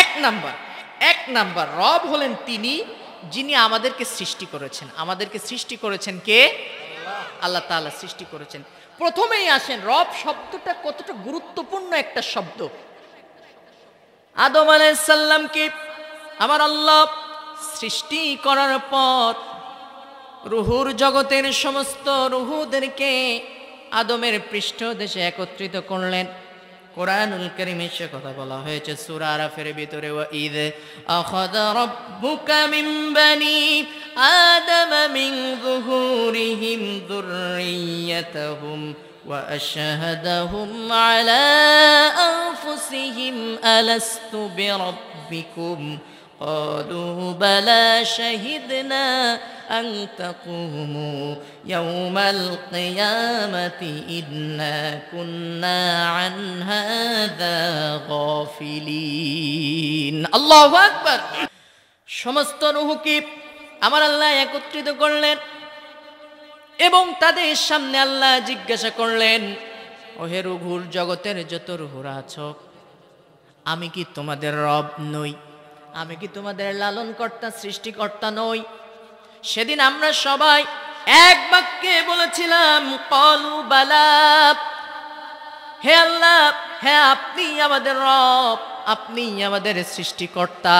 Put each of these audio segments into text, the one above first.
এক নাম্বার এক নাম্বার রব হলেন তিনি যিনি আমাদেরকে সৃষ্টি করেছেন আমাদেরকে সৃষ্টি করেছেন কে আল্লাহ তালা সৃষ্টি করেছেন প্রথমেই আসেন রব শব্দটা কতটা গুরুত্বপূর্ণ একটা শব্দ আদম আলাইসাল্লামকে আমার আল্লাহ সৃষ্টি করার পর রুহুর জগতের সমস্ত রুহুদেরকে আদমের পৃষ্ঠদেশে একত্রিত করলেন কোরআনুল করিমের সে কথা বলা হয়েছে সুরা আরাফের ভিতরে ও ঈদ আখদ রব্বুকা মিন বানি আদম মিন যুহুরিহিম যুররিয়াতাহুম وأشهدهم على أنفسهم ألست بربكم ؟ قالوا بلى شهدنا أن تقوموا يوم القيامة إنا كنا عن هذا غافلين الله أكبر সমস্ত রুহুকে আমার আল্লাহ একত্রিত করলেন এবং তাদের সামনে আল্লাহ জিজ্ঞাসা করলেন ওহে রঘুর জগতের যত রুহুরা আছো আমি কি তোমাদের রব নই আমি কি তোমাদের লালনকর্তা সৃষ্টিকর্তা নই সেদিন আমরা সবাই এক বাক্যে বলেছিলাম কলু বালাপ হে আল্লাহ হ্যাঁ আপনি আমাদের রব আপনি আমাদের সৃষ্টিকর্তা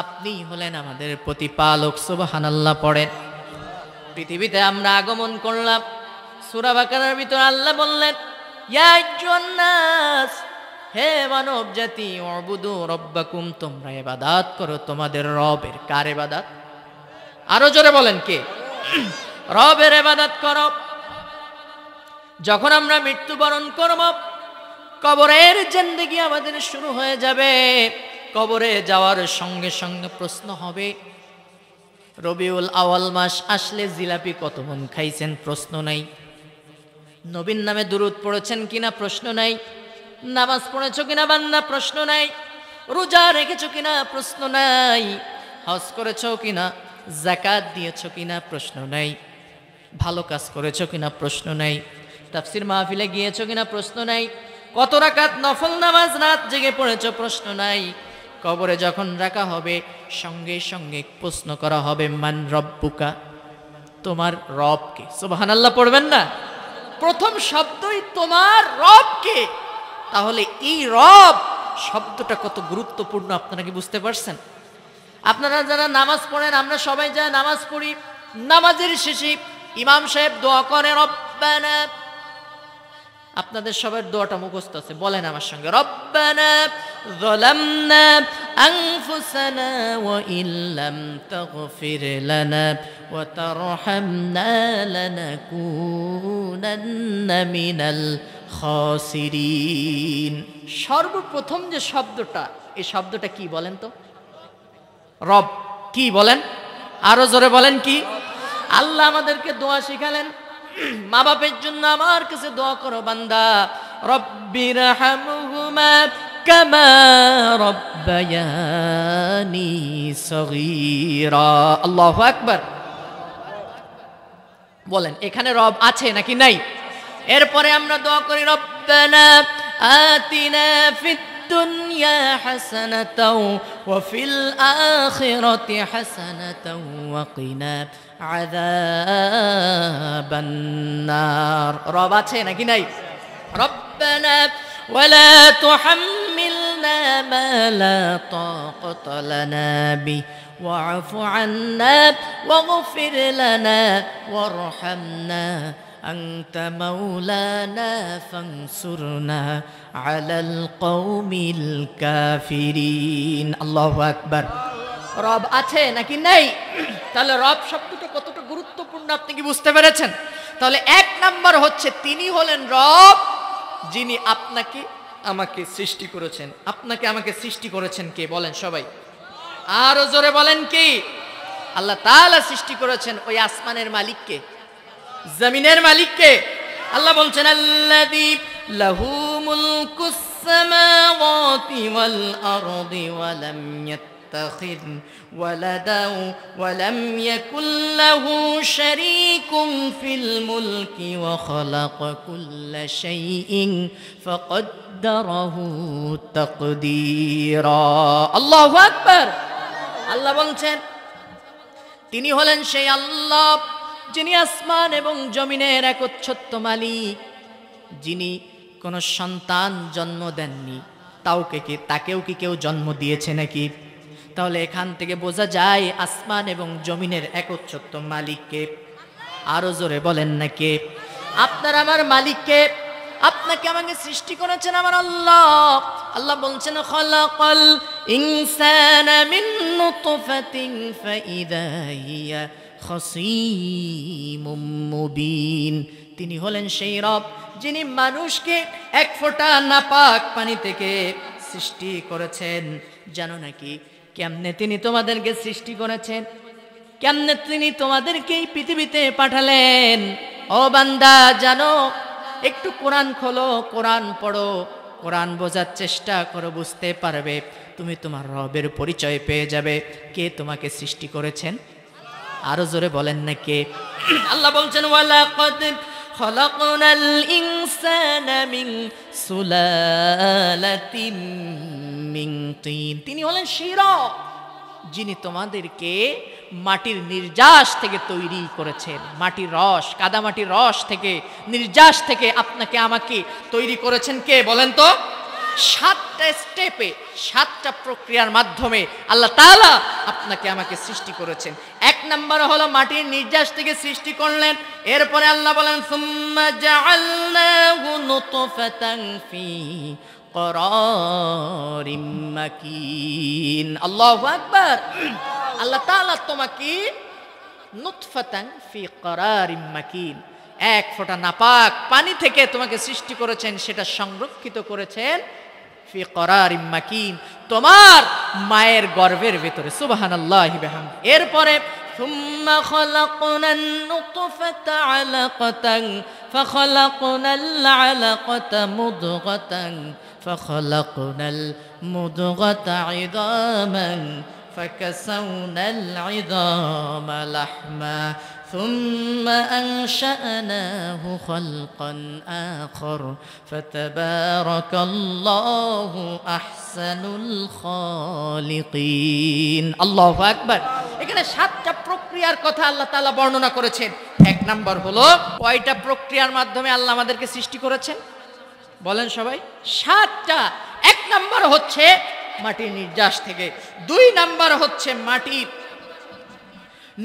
আপনি হলেন আমাদের প্রতিপালক সুবাহান আল্লাহ পড়েন পৃথিবীতে আমরা আগমন করলাম সুরাবাকার ভিতর আল্লাহ বললেন ইয়া জন্নাস হে মানব জাতি অবুদু রব্বাকুম তোমরা এবাদাত করো তোমাদের রবের কার এবাদাত আরো জোরে বলেন কে রবের এবাদাত করো যখন আমরা মৃত্যুবরণ করব কবরের জিন্দগি আমাদের শুরু হয়ে যাবে কবরে যাওয়ার সঙ্গে সঙ্গে প্রশ্ন হবে রবিউল আওয়াল মাস আসলে জিলাপি কত মন খাইছেন প্রশ্ন নাই নবীন নামে দূরত পড়েছেন কিনা প্রশ্ন নাই নামাজ পড়েছো কিনা বান্না প্রশ্ন নাই রোজা রেখেছো কিনা প্রশ্ন নাই হজ করেছো কিনা জাকাত দিয়েছো কিনা প্রশ্ন নাই ভালো কাজ করেছো কিনা প্রশ্ন নাই তাফসির মাহফিলে গিয়েছো কিনা প্রশ্ন নাই কত রাকাত নফল নামাজ রাত জেগে পড়েছো প্রশ্ন নাই কবরে যখন রাখা হবে সঙ্গে সঙ্গে প্রশ্ন করা হবে মান রব্বুকা তোমার রবকে সোবাহান আল্লাহ পড়বেন না প্রথম শব্দই তোমার রবকে তাহলে এই রব শব্দটা কত গুরুত্বপূর্ণ আপনারা কি বুঝতে পারছেন আপনারা যারা নামাজ পড়েন আমরা সবাই যা নামাজ পড়ি নামাজের শেষে ইমাম সাহেব দোয়া করে আপনাদের সবার দোয়াটা মুখস্থ আছে বলেন আমার সঙ্গে রব্বানা খসিরিন সর্বপ্রথম যে শব্দটা এই শব্দটা কি বলেন তো রব কি বলেন আরো জোরে বলেন কি আল্লাহ আমাদেরকে দোয়া শিখালেন মা বাপের জন্য আমার কাছে দোয়া করো বান্দা রব্বির বলেন এখানে রব আছে নাকি নাই এরপরে আমরা দোয়া করি রব্বানা আতিনা ফিদ الدنيا حسنة وفي الآخرة حسنة وقنا عذاب النار নাকি নাই ربنا ولا تحملنا ما لا طاقة لنا به واعف عنا واغفر لنا وارحمنا أنت مولانا فانصرنا على القوم الكافرين الله أكبر রব আছে নাকি নেই তাহলে রব শব্দটা কতটা গুরুত্বপূর্ণ আপনি কি বুঝতে পেরেছেন তাহলে এক নাম্বার হচ্ছে তিনি হলেন রব যিনি আপনাকে আমাকে সৃষ্টি করেছেন আপনাকে আমাকে সৃষ্টি করেছেন কে বলেন সবাই আরও জোরে বলেন কি আল্লাহ তালা সৃষ্টি করেছেন ওই আসমানের মালিককে জমিনের মালিককে আল্লাহ বলছেন আল্লাযী লাহু মুলকুস সামাওয়াতি ওয়াল আরদি ওয়া লাম يتخذ ولدا ولم يكن له شريك في الملك وخلق كل شيء فقدره تقديرا الله أكبر الله বলছেন তিনি হলেন সেই আল্লাহ যিনি আসমান এবং জমিনের একচ্ছত্ব মালিক যিনি কোনো সন্তান জন্ম দেননি তাওকে কি তাকেও কি কেউ জন্ম দিয়েছে নাকি তাহলে এখান থেকে বোঝা যায় আসমান এবং জমিনের একচ্ছত্ব মালিককে আরও জোরে বলেন না কে আপনার আমার মালিককে আপনাকে আমাকে সৃষ্টি করেছেন আমার আল্লাহ আল্লাহ বলছেন খলাকাল ইনসান মিন নুতফাতিন ফাইদা হিয়া তিনি হলেন সেই রব যিনি মানুষকে এক ফোঁটা নাপাক পানি থেকে সৃষ্টি করেছেন জানো নাকি কেমনে তিনি তোমাদেরকে সৃষ্টি করেছেন কেমনে তিনি তোমাদেরকে এই পৃথিবীতে পাঠালেন ও বান্দা জানো একটু কোরআন খোলো কোরআন পড়ো কোরআন বোঝার চেষ্টা করো বুঝতে পারবে তুমি তোমার রবের পরিচয় পেয়ে যাবে কে তোমাকে সৃষ্টি করেছেন আরো জোরে বলেন না কে আল্লাহ বলছেন তিনি হলেন শির যিনি তোমাদেরকে মাটির নির্যাস থেকে তৈরি করেছেন মাটির রস কাদামাটির রস থেকে নির্যাস থেকে আপনাকে আমাকে তৈরি করেছেন কে বলেন তো সাতটা স্টেপে সাতটা প্রক্রিয়ার মাধ্যমে আল্লাহ তালা আপনাকে আমাকে সৃষ্টি করেছেন এক নম্বর হলো মাটির নির্যাস থেকে সৃষ্টি করলেন এরপরে আল্লাহ বলেন আল্লাহ আকবর আল্লাহ তালা তোমাকে নুৎফাতাং ফি করারিম মাকিন এক ফোঁটা নাপাক পানি থেকে তোমাকে সৃষ্টি করেছেন সেটা সংরক্ষিত করেছেন في قرار مكين تمار مائر غربير بيتر سبحان الله بحمد اير এরপরে ثم خلقنا النطفة علقة فخلقنا العلقة مضغة فخلقنا المضغة عظاما فكسونا العظام لحما ثم أنشأناه خلقا آخر فتبارك الله أحسن الخالقين الله أكبر এখানে সাতটা প্রক্রিয়ার কথা আল্লাহ তালা বর্ণনা করেছেন এক নাম্বার হলো কয়টা প্রক্রিয়ার মাধ্যমে আল্লাহ আমাদেরকে সৃষ্টি করেছেন বলেন সবাই সাতটা এক নাম্বার হচ্ছে মাটির নির্যাস থেকে দুই নাম্বার হচ্ছে মাটির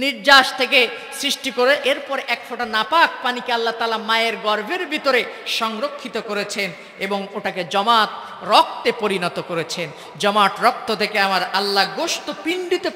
নির্যাস থেকে সৃষ্টি করে এরপর এক ফোঁটা নাপাক পানিকে আল্লাহ তালা মায়ের গর্ভের ভিতরে সংরক্ষিত করেছেন এবং ওটাকে জমাত রক্তে পরিণত করেছেন জমাট রক্ত থেকে আমার আল্লাহ গোস্ত পিণ্ডিতে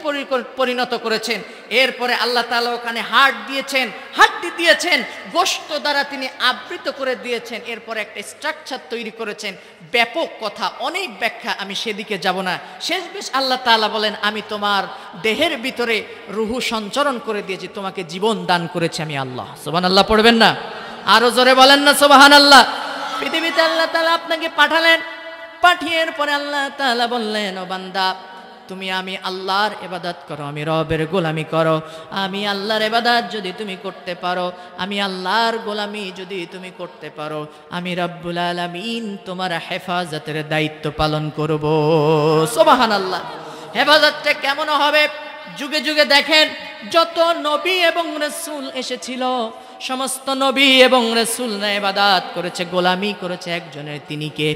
পরিণত করেছেন এরপরে আল্লাহ তালা ওখানে হাট দিয়েছেন হাড্ডি দিয়েছেন গোস্ত দ্বারা তিনি আবৃত করে দিয়েছেন এরপর একটা স্ট্রাকচার তৈরি করেছেন ব্যাপক কথা অনেক ব্যাখ্যা আমি সেদিকে যাব না শেষ বেশ আল্লাহ তালা বলেন আমি তোমার দেহের ভিতরে রুহু সঞ্চরণ করে দিয়েছি তোমাকে জীবন দান করেছি আমি আল্লাহ সোবান আল্লাহ পড়বেন না আরো জোরে বলেন না সোবাহান আল্লাহ পৃথিবীতে আল্লাহ তালা আপনাকে পাঠালেন পাঠিয়ে পরে আল্লাহ তালা বললেন ও বান্দা তুমি আমি আল্লাহর এবাদাত করো আমি রবের গোলামি করো আমি আল্লাহর এবাদাত যদি তুমি করতে পারো আমি আল্লাহর গোলামি যদি তুমি করতে পারো আমি রব্বুল আলমিন তোমার হেফাজতের দায়িত্ব পালন করবো সোবাহান আল্লাহ হেফাজতটা কেমন হবে যুগে যুগে দেখেন যত নবী এবং রসুল এসেছিল সমস্ত নবী এবং রসুল নেবাদাত করেছে গোলামি করেছে একজনের তিনি কে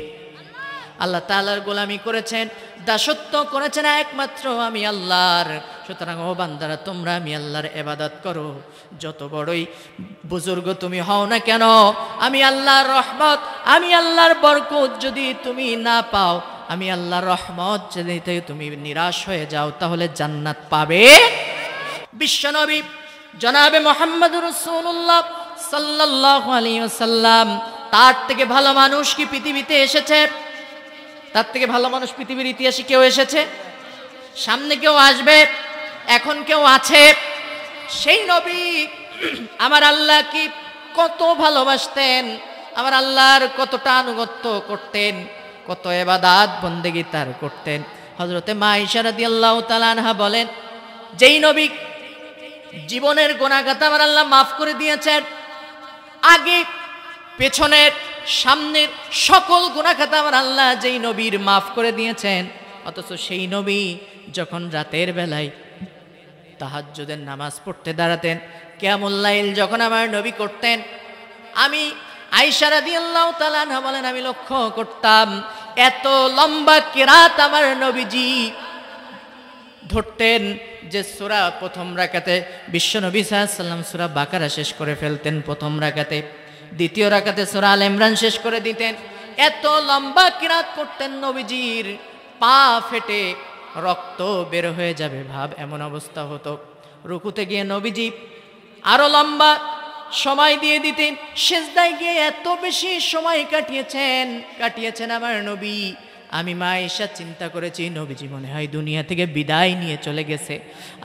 আল্লাহ তালার গোলামি করেছেন দাসত্ব করেছেন একমাত্র আমি আল্লাহর সুতরাং ও বান্দারা তোমরা আমি আল্লাহর এবাদত করো যত বড়ই বুজুর্গ তুমি হও না কেন আমি আল্লাহর রহমত আমি আল্লাহর বরকত যদি তুমি না পাও আমি আল্লাহ রহমত যেতে তুমি নিরাশ হয়ে যাও তাহলে জান্নাত পাবে বিশ্বনবী জনাবে মোহাম্মদ রসুল্লাহ সাল্লাহ আলী সাল্লাম তার থেকে ভালো মানুষ কি পৃথিবীতে এসেছে তার থেকে ভালো মানুষ পৃথিবীর ইতিহাসে কেউ এসেছে সামনে কেউ আসবে এখন কেউ আছে সেই নবী আমার আল্লাহ কি কত ভালোবাসতেন আমার আল্লাহর কতটা আনুগত্য করতেন কত এবাদাত বন্দেগি তার করতেন হজরতে মা ইশারাদি আল্লাহ তালানহা বলেন যেই নবী জীবনের গোনাগাতা আমার আল্লাহ মাফ করে দিয়েছেন আগে পেছনের সামনের সকল গোনাখাতা আমার আল্লাহ যেই নবীর মাফ করে দিয়েছেন অথচ সেই নবী যখন রাতের বেলায় তাহাজ্যদের নামাজ পড়তে দাঁড়াতেন কেমন লাইল যখন আমার নবী করতেন আমি আইসারা দিয়াল্লাহ তালানহা বলেন আমি লক্ষ্য করতাম এত লম্বা কেরাত আমার নবীজি ধরতেন যে সুরা প্রথম রাখাতে বিশ্ব নবী সাহাশাল্লাম সুরা বাকারা শেষ করে ফেলতেন প্রথম রাখাতে দ্বিতীয় রাখাতে সুরা আল ইমরান শেষ করে দিতেন এত লম্বা কিরাত করতেন নবীজির পা ফেটে রক্ত বের হয়ে যাবে ভাব এমন অবস্থা হতো রুকুতে গিয়ে নবীজি আরও লম্বা সময় দিয়ে দিতেন সেজদায় গিয়ে এত বেশি সময় কাটিয়েছেন কাটিয়েছেন আমার নবী আমি মা এসা চিন্তা করেছি নবীজি মনে হয় দুনিয়া থেকে বিদায় নিয়ে চলে গেছে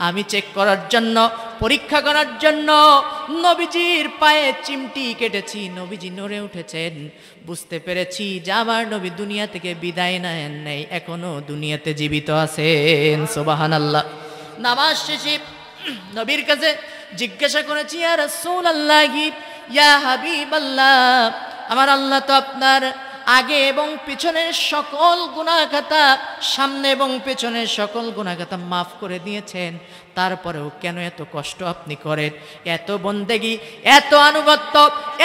আমি চেক করার জন্য পরীক্ষা করার জন্য নবীজির পায়ে চিমটি কেটেছি নবীজি নড়ে উঠেছেন বুঝতে পেরেছি যে আমার নবী দুনিয়া থেকে বিদায় নেন নেই এখনও দুনিয়াতে জীবিত আছেন সোবাহান আল্লাহ নামাজ শেষে নবীর কাছে জিজ্ঞাসা করেছি আর রসুল ইয়া হাবিব আল্লাহ আমার আল্লাহ তো আপনার আগে এবং পিছনের সকল গুণাগাতা সামনে এবং পেছনের সকল গুণাগাতা মাফ করে দিয়েছেন তারপরেও কেন এত কষ্ট আপনি করেন এত বন্দেগি এত আনুগত্য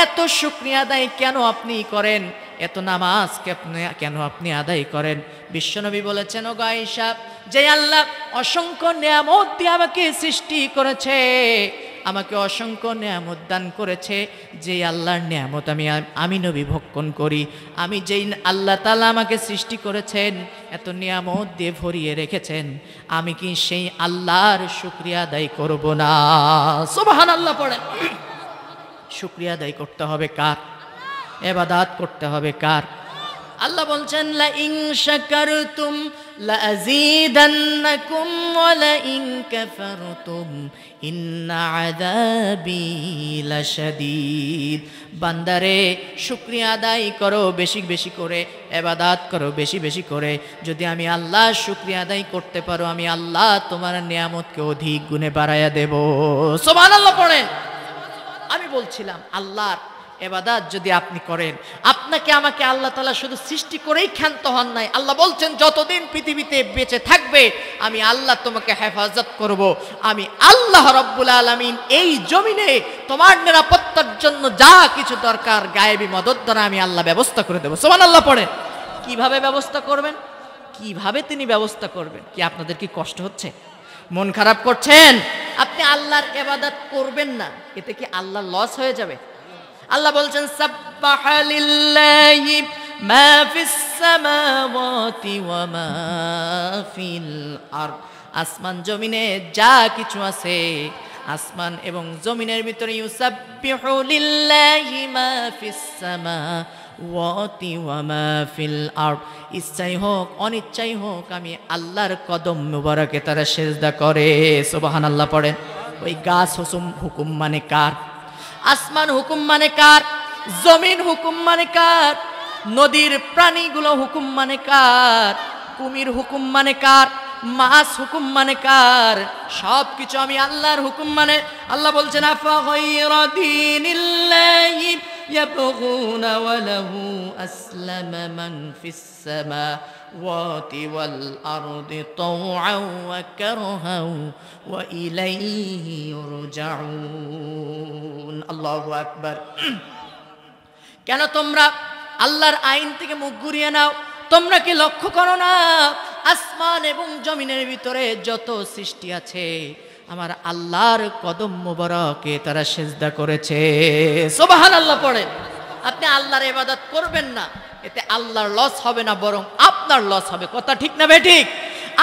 এত শুক্রিয়া দায় কেন আপনি করেন এত নামাজ কেন আপনি আদায় করেন বিশ্বনবী বলেছেন ও গাইসা যে আল্লাহ অসংখ্য নিয়ামত দিয়ে আমাকে সৃষ্টি করেছে আমাকে অসংখ্য নিয়ামত দান করেছে যে আল্লাহর নিয়ামত আমি আমি নবী ভক্ষণ করি আমি যেই আল্লাহ তালা আমাকে সৃষ্টি করেছেন এত নিয়ামত দিয়ে ভরিয়ে রেখেছেন আমি কি সেই আল্লাহর শুক্রিয়া আদায় করব না সোবাহান আল্লাহ পড়ে শুক্রিয়া আদায় করতে হবে কার এবাদাত করতে হবে কার আল্লাহ বলছেন লা ইং শাকারতুম লা আযীদান্নাকুম ওয়া লা ইন কাফারতুম ইন্না আযাবি লাশাদীদ বান্দারে শুকরিয়া আদায় করো বেশি বেশি করে ইবাদত করো বেশি বেশি করে যদি আমি আল্লাহ শুকরিয়া আদায় করতে পারো আমি আল্লাহ তোমার নিয়ামতকে অধিক গুণে বাড়ায়া দেব সুবহানাল্লাহ পড়েন আমি বলছিলাম আল্লাহর এবাদাত যদি আপনি করেন আপনাকে আমাকে আল্লাহ তালা শুধু সৃষ্টি করেই ক্ষান্ত হন নাই আল্লাহ বলছেন যতদিন পৃথিবীতে বেঁচে থাকবে আমি আল্লাহ তোমাকে হেফাজত করব। আমি আল্লাহ রব্বুল আলমিন এই জমিনে তোমার নিরাপত্তার জন্য যা কিছু দরকার গায়েবী মদত দ্বারা আমি আল্লাহ ব্যবস্থা করে দেবো সোমান আল্লাহ পড়ে কিভাবে ব্যবস্থা করবেন কিভাবে তিনি ব্যবস্থা করবেন কি আপনাদের কি কষ্ট হচ্ছে মন খারাপ করছেন আপনি আল্লাহর এবাদাত করবেন না এতে কি আল্লাহ লস হয়ে যাবে আল্লাহ বলছেন আসমান জমিনে যা কিছু আছে আসমান এবং জমিনের ভিতরে লিল্লাহি ইচ্ছাই হোক অনিচ্ছাই হোক আমি আল্লাহর কদম মুবারকে তারা সেজদা করে সোবাহান আল্লাহ পড়ে ওই গাছ হুকুম মানে কার আসমান হুকুম মানে কার জমিন হুকুম মানে কার নদীর প্রাণীগুলো হুকুম মানে কার কুমির হুকুম মানে কার মাস হুকুম মানে কার সব কিছু আমি আল্লাহর হুকুম মানে আল্লাহ বলছেন يبغون وله أسلم من في السماء السماوات والأرض طوعا وكرها وإليه يرجعون الله أكبر কেন তোমরা আল্লাহর আইন থেকে মুখ ঘুরিয়ে নাও তোমরা কি লক্ষ্য করো না আসমান এবং জমিনের ভিতরে যত সৃষ্টি আছে আমার আল্লাহর কদম মোবারকে তারা সেজদা করেছে সোবাহান আল্লাহ পড়ে আপনি আল্লাহর ইবাদত করবেন না এতে আল্লাহর লস হবে না বরং আপনার লস হবে কথা ঠিক না বেঠিক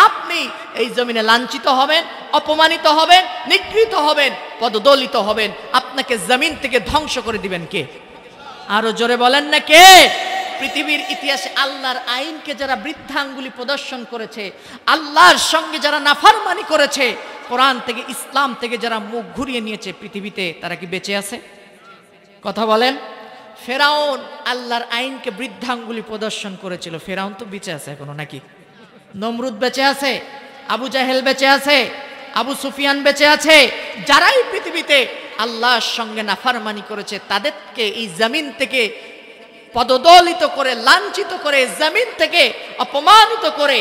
আপনি এই জমিনে লাঞ্ছিত হবেন অপমানিত হবেন নিগৃহীত হবেন পদদলিত হবেন আপনাকে জমিন থেকে ধ্বংস করে দিবেন কে আরো জোরে বলেন না কে পৃথিবীর ইতিহাসে আল্লাহর আইনকে যারা বৃদ্ধাঙ্গুলি প্রদর্শন করেছে আল্লাহর সঙ্গে যারা নাফারমানি করেছে কোরআন থেকে ইসলাম থেকে যারা মুখ ঘুরিয়ে নিয়েছে পৃথিবীতে তারা কি বেঁচে আছে কথা বলেন ফেরাউন আল্লাহর আইনকে বৃদ্ধাঙ্গুলি প্রদর্শন করেছিল ফেরাউন তো বেঁচে আছে এখনো নাকি নমরুদ বেঁচে আছে আবু জাহেল বেঁচে আছে আবু সুফিয়ান বেঁচে আছে যারাই পৃথিবীতে আল্লাহর সঙ্গে নাফারমানি করেছে তাদেরকে এই জমিন থেকে পদদলিত করে লাঞ্ছিত করে জমিন থেকে অপমানিত করে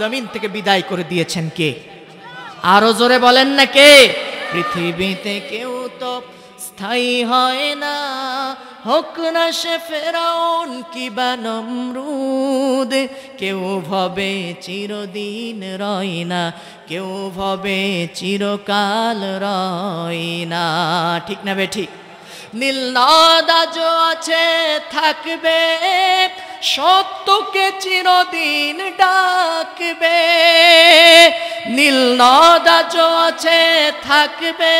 জমিন থেকে বিদায় করে দিয়েছেন কে আরো জোরে বলেন না কে পৃথিবীতে কেউ তো স্থায়ী হয় না হোক না সে ফেরাউন কিবা নমরুদ কেউ ভবে চিরদিন রয় না কেউ ভবে চিরকাল রয় না ঠিক না বে ঠিক নীল নদাজ আছে থাকবে সত্যকে চিরদিন ডাকবে নীল নদাজ আছে থাকবে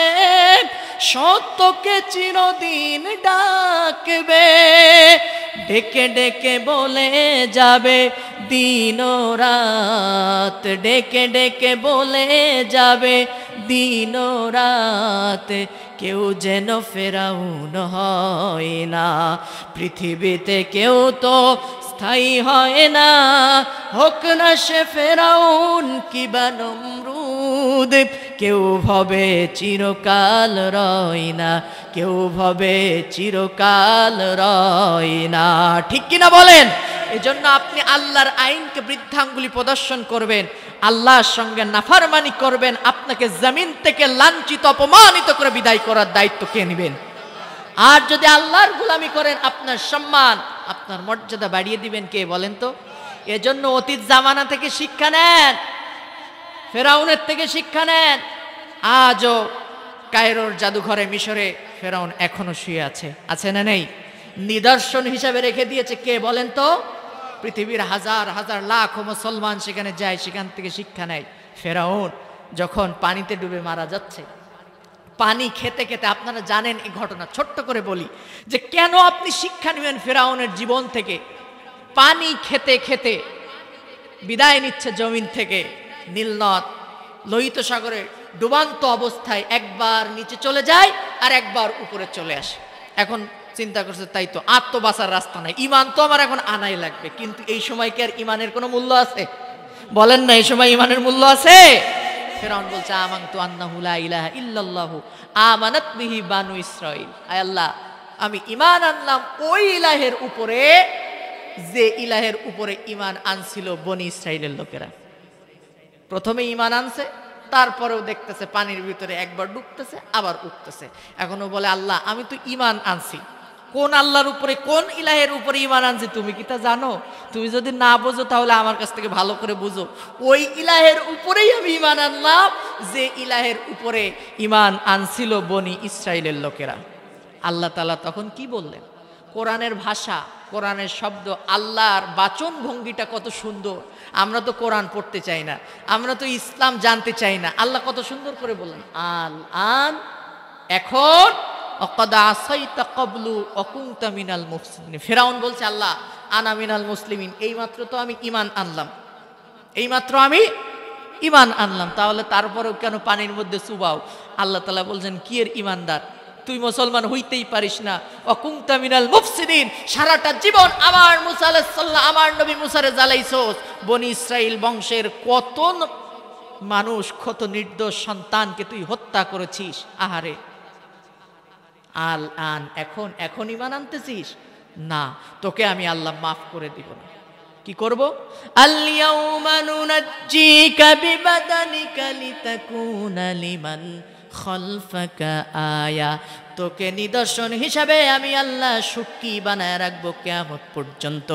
সত্যকে চিরদিন ডাকবে ডেকে ডেকে বলে যাবে দিন রাত ডেকে ডেকে বলে যাবে দিন রাত কেউ যেন ফেরাউন হয় না পৃথিবীতে কেউ তো স্থায়ী হয় না হোক না সে ফেরাউন কি বা কেউ ভবে চিরকাল রয় না কেউ ভবে চিরকাল রয় না ঠিক কিনা বলেন এজন্য আপনি আল্লাহর আইনকে বৃদ্ধাঙ্গুলি প্রদর্শন করবেন আল্লাহর সঙ্গে নাফারমানি করবেন আপনাকে জমিন থেকে লাঞ্ছিত অপমানিত করে বিদায় করার দায়িত্ব কে নেবেন আর যদি আল্লাহর গুলামি করেন আপনার সম্মান আপনার মর্যাদা বাড়িয়ে দিবেন কে বলেন তো এজন্য অতীত জামানা থেকে শিক্ষা নেন ফেরাউনের থেকে শিক্ষা নেন আজও কায়রোর জাদুঘরে মিশরে ফেরাউন এখনো শুয়ে আছে আছে না নেই নিদর্শন হিসাবে রেখে দিয়েছে কে বলেন তো পৃথিবীর হাজার হাজার লাখ মুসলমান সেখানে যায় সেখান থেকে শিক্ষা নেয় ফেরাউন যখন পানিতে ডুবে মারা যাচ্ছে পানি খেতে খেতে আপনারা জানেন এই ঘটনা ছোট্ট করে বলি যে কেন আপনি শিক্ষা নেবেন ফেরাউনের জীবন থেকে পানি খেতে খেতে বিদায় নিচ্ছে জমিন থেকে নীলনদ লোহিত সাগরে ডুবান্ত অবস্থায় একবার নিচে চলে যায় আর একবার উপরে চলে আসে এখন চিন্তা করছে তাই তো আত্মবাসার রাস্তা নাই ইমান তো আমার এখন আনাই লাগবে কিন্তু এই সময় কি আর ইমানের কোনো মূল্য আছে বলেন না এই সময় ইমানের মূল্য আছে ফেরাউন বলছে আমাং তু আন্নাহুলা ইলাহা ইল্লাল্লাহ আমানাত বিহি বানু ইসরাইল আয় আল্লাহ আমি ইমান আনলাম ওই ইলাহের উপরে যে ইলাহের উপরে ইমান আনছিল বনি ইসরাইলের লোকেরা প্রথমে ইমান আনছে তারপরেও দেখতেছে পানির ভিতরে একবার ডুবতেছে আবার উঠতেছে এখনও বলে আল্লাহ আমি তো ইমান আনছি কোন আল্লাহর উপরে কোন ইলাহের উপরে ইমান আনছে তুমি কি তা জানো তুমি যদি না বোঝো তাহলে আমার কাছ থেকে ভালো করে বোঝো ওই ইলাহের উপরেই আমি ইমান আনলাম যে ইলাহের উপরে ইমান আনছিল বনি ইসরায়েলের লোকেরা আল্লাহ তালা তখন কি বললেন কোরআনের ভাষা কোরআনের শব্দ আল্লাহর বাচন ভঙ্গিটা কত সুন্দর আমরা তো কোরআন পড়তে চাই না আমরা তো ইসলাম জানতে চাই না আল্লাহ কত সুন্দর করে বললেন আল আন এখন মিনাল ফেরাউন বলছে আল্লাহ আনা মিনাল মুসলিমিন এইমাত্র তো আমি ইমান আনলাম এইমাত্র আমি ইমান আনলাম তাহলে তারপরেও কেন পানির মধ্যে চুবাও আল্লাহ তালা বলছেন কি এর ইমানদার তুই মুসলমান হইতেই পারিস না অকুংতা মিনাল মুফসিদিন সারাটা জীবন আমার মুসাল্লাহ আমার নবী মুসারে জ্বালাইছোস বনি ইসরাইল বংশের কত মানুষ কত নির্দোষ সন্তানকে তুই হত্যা করেছিস আহারে আল আন এখন এখন ইমান আনতেছিস না তোকে আমি আল্লাহ মাফ করে দিব না কি করব খলফাকা আয়া তোকে নিদর্শন হিসাবে আমি আল্লাহ সুক্কি বানায় রাখবো কেমন পর্যন্ত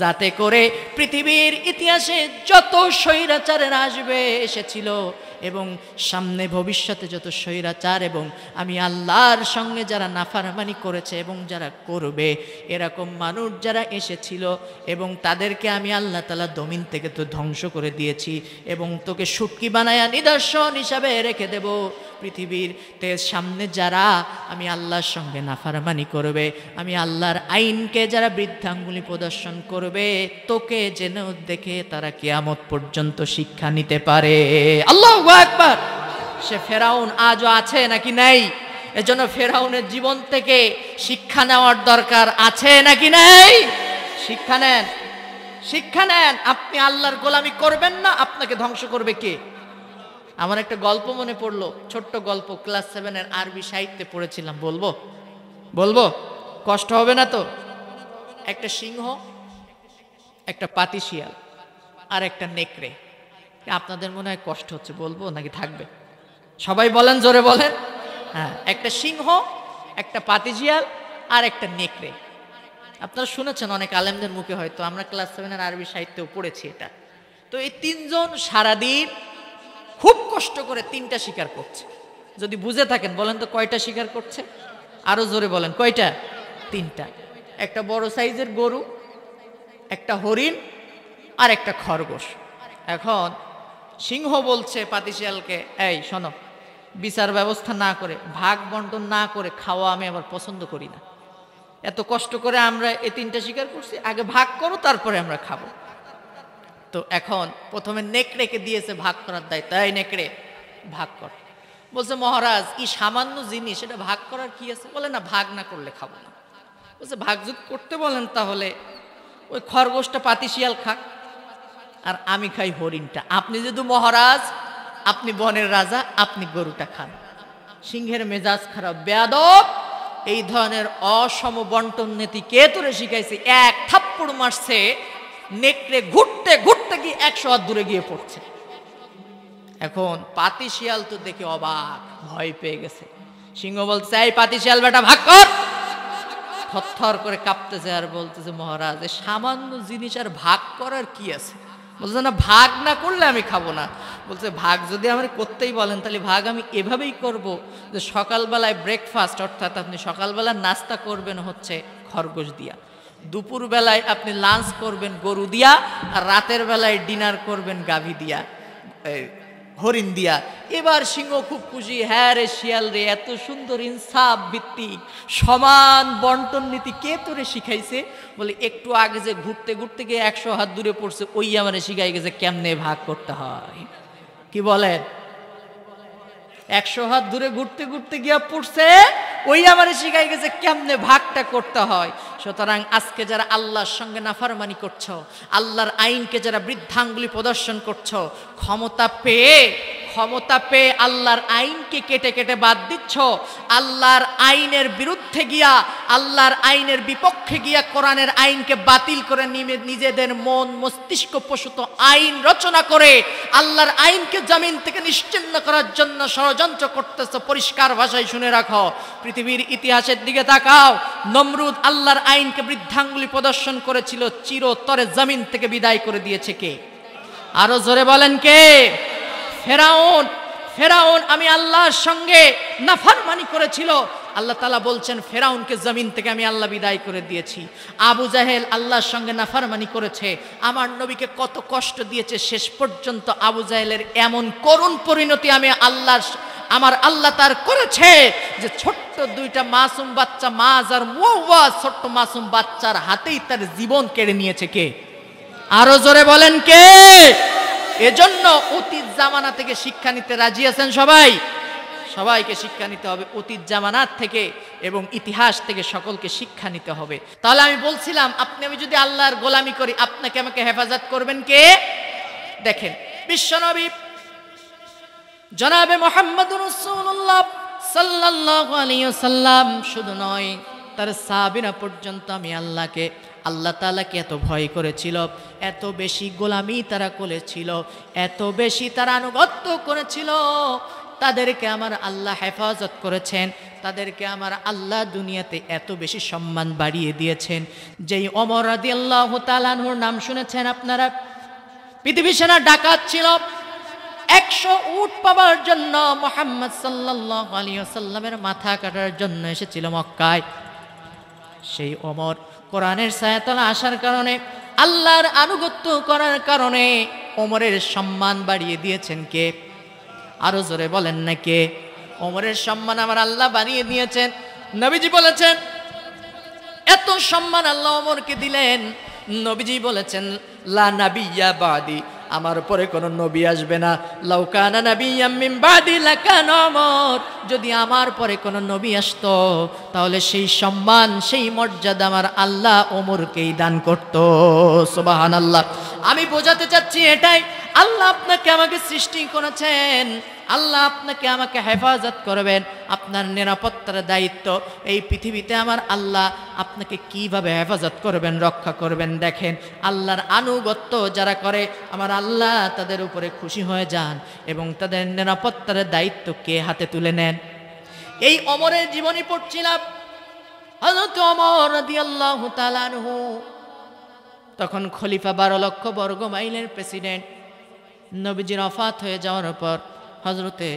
যাতে করে পৃথিবীর ইতিহাসে যত স্বৈরাচারের আসবে এসেছিল এবং সামনে ভবিষ্যতে যত স্বৈরাচার এবং আমি আল্লাহর সঙ্গে যারা নাফারমানি করেছে এবং যারা করবে এরকম মানুষ যারা এসেছিল এবং তাদেরকে আমি আল্লাহ তালা দমিন থেকে তো ধ্বংস করে দিয়েছি এবং তোকে সুটকি বানায়া নিদর্শন হিসাবে রেখে দেব পৃথিবীর তে সামনে যারা আমি আল্লাহর সঙ্গে নাফারমানি করবে আমি আল্লাহর আইনকে যারা বৃদ্ধাঙ্গুলি প্রদর্শন করবে তোকে যেন দেখে তারা কেয়ামত পর্যন্ত শিক্ষা নিতে পারে আল্লাহ একবার সে ফেরাউন আজও আছে নাকি নাই এজন্য ফেরাউনের জীবন থেকে শিক্ষা নেওয়ার দরকার আছে নাকি নাই শিক্ষা নেন শিক্ষা নেন আপনি আল্লাহর গোলামি করবেন না আপনাকে ধ্বংস করবে কে আমার একটা গল্প মনে পড়লো ছোট্ট গল্প ক্লাস সেভেনের আরবি সাহিত্যে পড়েছিলাম বলবো বলবো কষ্ট হবে না তো একটা সিংহ একটা পাতিশিয়াল আর একটা নেকড়ে আপনাদের মনে হয় কষ্ট হচ্ছে বলবো নাকি থাকবে সবাই বলেন জোরে বলেন হ্যাঁ একটা সিংহ একটা পাতিজিয়াল আর একটা নেকড়ে আপনারা শুনেছেন অনেক আলেমদের মুখে হয়তো আমরা ক্লাস সেভেনের আরবি সাহিত্যেও পড়েছি এটা তো এই তিনজন সারাদিন খুব কষ্ট করে তিনটা শিকার করছে যদি বুঝে থাকেন বলেন তো কয়টা শিকার করছে আরও জোরে বলেন কয়টা তিনটা একটা বড় সাইজের গরু একটা হরিণ আর একটা খরগোশ এখন সিংহ বলছে পাতিশিয়ালকে এই শোনো বিচার ব্যবস্থা না করে ভাগ বন্টন না করে খাওয়া আমি আবার পছন্দ করি না এত কষ্ট করে আমরা এই তিনটা স্বীকার করছি আগে ভাগ করো তারপরে আমরা খাবো তো এখন প্রথমে নেকড়েকে দিয়েছে ভাগ করার দায়িত্ব এই নেকড়ে ভাগ কর বলছে মহারাজ কি সামান্য জিনিস এটা ভাগ করার কি আছে বলে না ভাগ না করলে খাবো না বলছে ভাগ করতে বলেন তাহলে ওই খরগোশটা পাতিশিয়াল খাক আর আমি খাই হরিণটা আপনি যেহেতু মহারাজ আপনি বনের রাজা আপনি গরুটা খান সিংহের মেজাজ খারাপ বেয়াদব এই ধরনের অসম বন্টন নীতি কে তোরে শিখাইছে এক থাপ্পড় মারছে নেকড়ে ঘুরতে ঘুরতে গিয়ে একশো হাত দূরে গিয়ে পড়ছে এখন পাতি শিয়াল তো দেখে অবাক ভয় পেয়ে গেছে সিংহ বলছে এই পাতি শিয়াল বেটা ভাগ কর থর করে কাঁপতেছে আর বলতেছে মহারাজ সামান্য জিনিস আর ভাগ করার কি আছে বলছে না ভাগ না করলে আমি খাবো না বলছে ভাগ যদি আমার করতেই বলেন তাহলে ভাগ আমি এভাবেই করব যে সকালবেলায় ব্রেকফাস্ট অর্থাৎ আপনি সকালবেলা নাস্তা করবেন হচ্ছে খরগোশ দিয়া দুপুরবেলায় আপনি লাঞ্চ করবেন গরু দিয়া আর রাতের বেলায় ডিনার করবেন গাভী দিয়া হরিণ দিয়া এবার সিংহ খুব খুশি হ্যাঁ রে শিয়াল রে এত সুন্দর ইনসাফ ভিত্তিক সমান বন্টন নীতি কে তোরে শিখাইছে বলে একটু আগে যে ঘুরতে ঘুরতে গিয়ে একশো হাত দূরে পড়ছে ওই আমারে শিখাই গেছে কেমনে ভাগ করতে হয় কি বলেন একশো হাত দূরে ঘুরতে ঘুরতে গিয়া পড়ছে ওই আমার শিখাই গেছে কেমনে ভাগটা করতে হয় সুতরাং আজকে যারা আল্লাহর সঙ্গে নাফারমানি করছো আল্লাহর আইনকে যারা বৃদ্ধাঙ্গুলি প্রদর্শন করছো ক্ষমতা পেয়ে ক্ষমতা পেয়ে আল্লাহর আইনকে কেটে কেটে বাদ দিচ্ছ আল্লাহর আইনের বিরুদ্ধে গিয়া আল্লাহর আইনের বিপক্ষে গিয়া কোরআনের আইনকে বাতিল করে নিজেদের মন মস্তিষ্ক পশুত আইন রচনা করে আল্লাহর আইনকে জামিন থেকে নিশ্চিন্ন করার জন্য ষড়যন্ত্র করতেছ পরিষ্কার ভাষায় শুনে রাখো পৃথিবীর ইতিহাসের দিকে তাকাও নমরুদ আল্লাহর আইনকে বৃদ্ধাঙ্গুলি প্রদর্শন করেছিল চিরতরে জামিন থেকে বিদায় করে দিয়েছে কে আরো জোরে বলেন কে ফেরাউন ফেরাউন আমি আল্লাহর সঙ্গে নাফারমানি করেছিল আল্লাহ তালা বলছেন ফেরাউনকে জমিন থেকে আমি আল্লাহ বিদায় করে দিয়েছি আবু জাহেল আল্লাহর সঙ্গে নাফারমানি করেছে আমার নবীকে কত কষ্ট দিয়েছে শেষ পর্যন্ত আবু জাহেলের এমন করুণ পরিণতি আমি আল্লাহ আমার আল্লাহ তার করেছে যে ছোট্ট দুইটা মাসুম বাচ্চা মাজ আর মুয়া ছোট্ট মাসুম বাচ্চার হাতেই তার জীবন কেড়ে নিয়েছে কে আরো জোরে বলেন কে এজন্য অতীত জামানা থেকে শিক্ষা নিতে রাজি আছেন সবাই সবাইকে শিক্ষা নিতে হবে অতীত জামানার থেকে এবং ইতিহাস থেকে সকলকে শিক্ষা নিতে হবে তাহলে আমি বলছিলাম আপনি আমি যদি আল্লাহর গোলামি করি আপনাকে আমাকে হেফাজত করবেন কে দেখেন বিশ্বনবী জনাবে মোহাম্মদ সাল্লাহ সাল্লাম শুধু নয় তার সাবিনা পর্যন্ত আমি আল্লাহকে আল্লাহ তালাকে এত ভয় করেছিল এত বেশি গোলামি তারা করেছিল এত বেশি তারা আনুগত্য করেছিল তাদেরকে আমার আল্লাহ হেফাজত করেছেন তাদেরকে আমার আল্লাহ দুনিয়াতে এত বেশি সম্মান বাড়িয়ে দিয়েছেন যেই অমর আদি আল্লাহ তালানহুর নাম শুনেছেন আপনারা পৃথিবী সেনা ডাকাত ছিল একশো উট পাবার জন্য মোহাম্মদ সাল্লাহ আলিয়া সাল্লামের মাথা কাটার জন্য এসেছিল মক্কায় সেই অমর কোরআনের সায়তলা আসার কারণে আল্লাহর আনুগত্য করার কারণে ওমরের সম্মান বাড়িয়ে দিয়েছেন কে আরো জোরে বলেন না কে ওমরের সম্মান আমার আল্লাহ বাড়িয়ে দিয়েছেন নবীজি বলেছেন এত সম্মান আল্লাহ ওমরকে দিলেন নবীজি বলেছেন লা নাবিয়া বাদি আমার পরে কোনো নবী আসবে না লাউকানা নবী যদি আমার পরে কোনো নবী আসত তাহলে সেই সম্মান সেই মর্যাদা আমার আল্লাহ ওমরকেই দান করত সোবাহান আল্লাহ আমি বোঝাতে চাচ্ছি এটাই আল্লাহ আপনাকে আমাকে সৃষ্টি করেছেন আল্লাহ আপনাকে আমাকে হেফাজত করবেন আপনার নিরাপত্তার দায়িত্ব এই পৃথিবীতে আমার আল্লাহ আপনাকে কিভাবে হেফাজত করবেন রক্ষা করবেন দেখেন আল্লাহর আনুগত্য যারা করে আমার আল্লাহ তাদের উপরে খুশি হয়ে যান এবং তাদের নিরাপত্তার দায়িত্ব কে হাতে তুলে নেন এই অমরের জীবনী পড়ছিলাম অমর তখন খলিফা বারো লক্ষ বর্গ মাইলের প্রেসিডেন্ট নবীজির অফাত হয়ে যাওয়ার পর হজরতে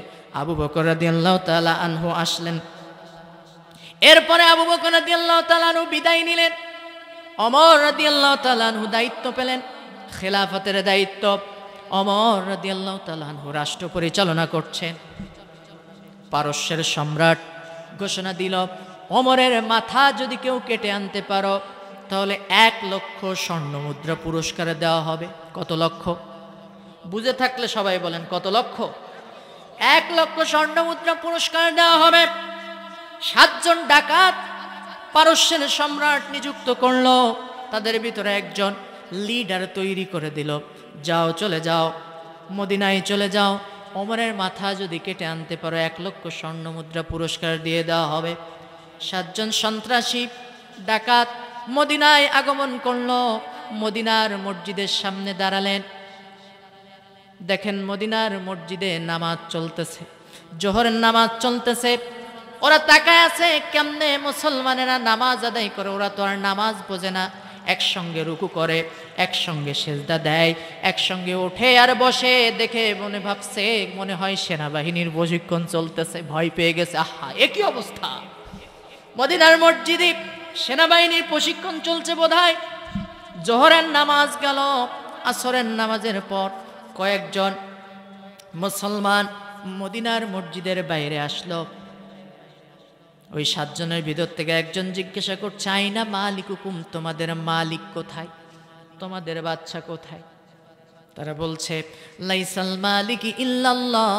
আবু বকর রাদিয়াল্লাহু তাআলা আনহু আসলেন এরপরে আবু বকর রাদিয়াল্লাহু তাআলা আনহু বিদায় নিলেন অমর রাদিয়াল্লাহু তাআলা আনহু দায়িত্ব পেলেন খেলাফতের দায়িত্ব অমর রাদিয়াল্লাহু তাআলা আনহু রাষ্ট্র পরিচালনা করছেন পারস্যের সম্রাট ঘোষণা দিল অমরের মাথা যদি কেউ কেটে আনতে পারো তাহলে এক লক্ষ স্বর্ণ মুদ্রা পুরস্কারে দেওয়া হবে কত লক্ষ বুঝে থাকলে সবাই বলেন কত লক্ষ এক লক্ষ স্বর্ণমুদ্রা পুরস্কার দেওয়া হবে সাতজন ডাকাত পারস্যের সম্রাট নিযুক্ত করল তাদের ভিতরে একজন লিডার তৈরি করে দিল যাও চলে যাও মদিনায় চলে যাও অমরের মাথা যদি কেটে আনতে পারো এক লক্ষ স্বর্ণ মুদ্রা পুরস্কার দিয়ে দেওয়া হবে সাতজন সন্ত্রাসী ডাকাত মদিনায় আগমন করল মদিনার মসজিদের সামনে দাঁড়ালেন দেখেন মদিনার মসজিদে নামাজ চলতেছে জোহরের নামাজ চলতেছে ওরা তাকায় আছে কেমনে মুসলমানেরা নামাজ আদায় করে ওরা তো আর নামাজ বোঝে না একসঙ্গে রুকু করে একসঙ্গে সেজদা দেয় একসঙ্গে ওঠে আর বসে দেখে মনে ভাবছে মনে হয় সেনাবাহিনীর প্রশিক্ষণ চলতেছে ভয় পেয়ে গেছে আহা একই অবস্থা মদিনার মসজিদে সেনাবাহিনীর প্রশিক্ষণ চলছে বোধ জোহরের নামাজ গেল আসরের নামাজের পর কয়েকজন মুসলমান মদিনার মসজিদের বাইরে আসলো ওই সাতজনের ভিতর থেকে একজন জিজ্ঞাসা করছে আইনা মালিক হুকুম তোমাদের মালিক কোথায় তোমাদের বাচ্চা কোথায় তারা বলছে লাইসাল মালিক ইল্লাল্লাহ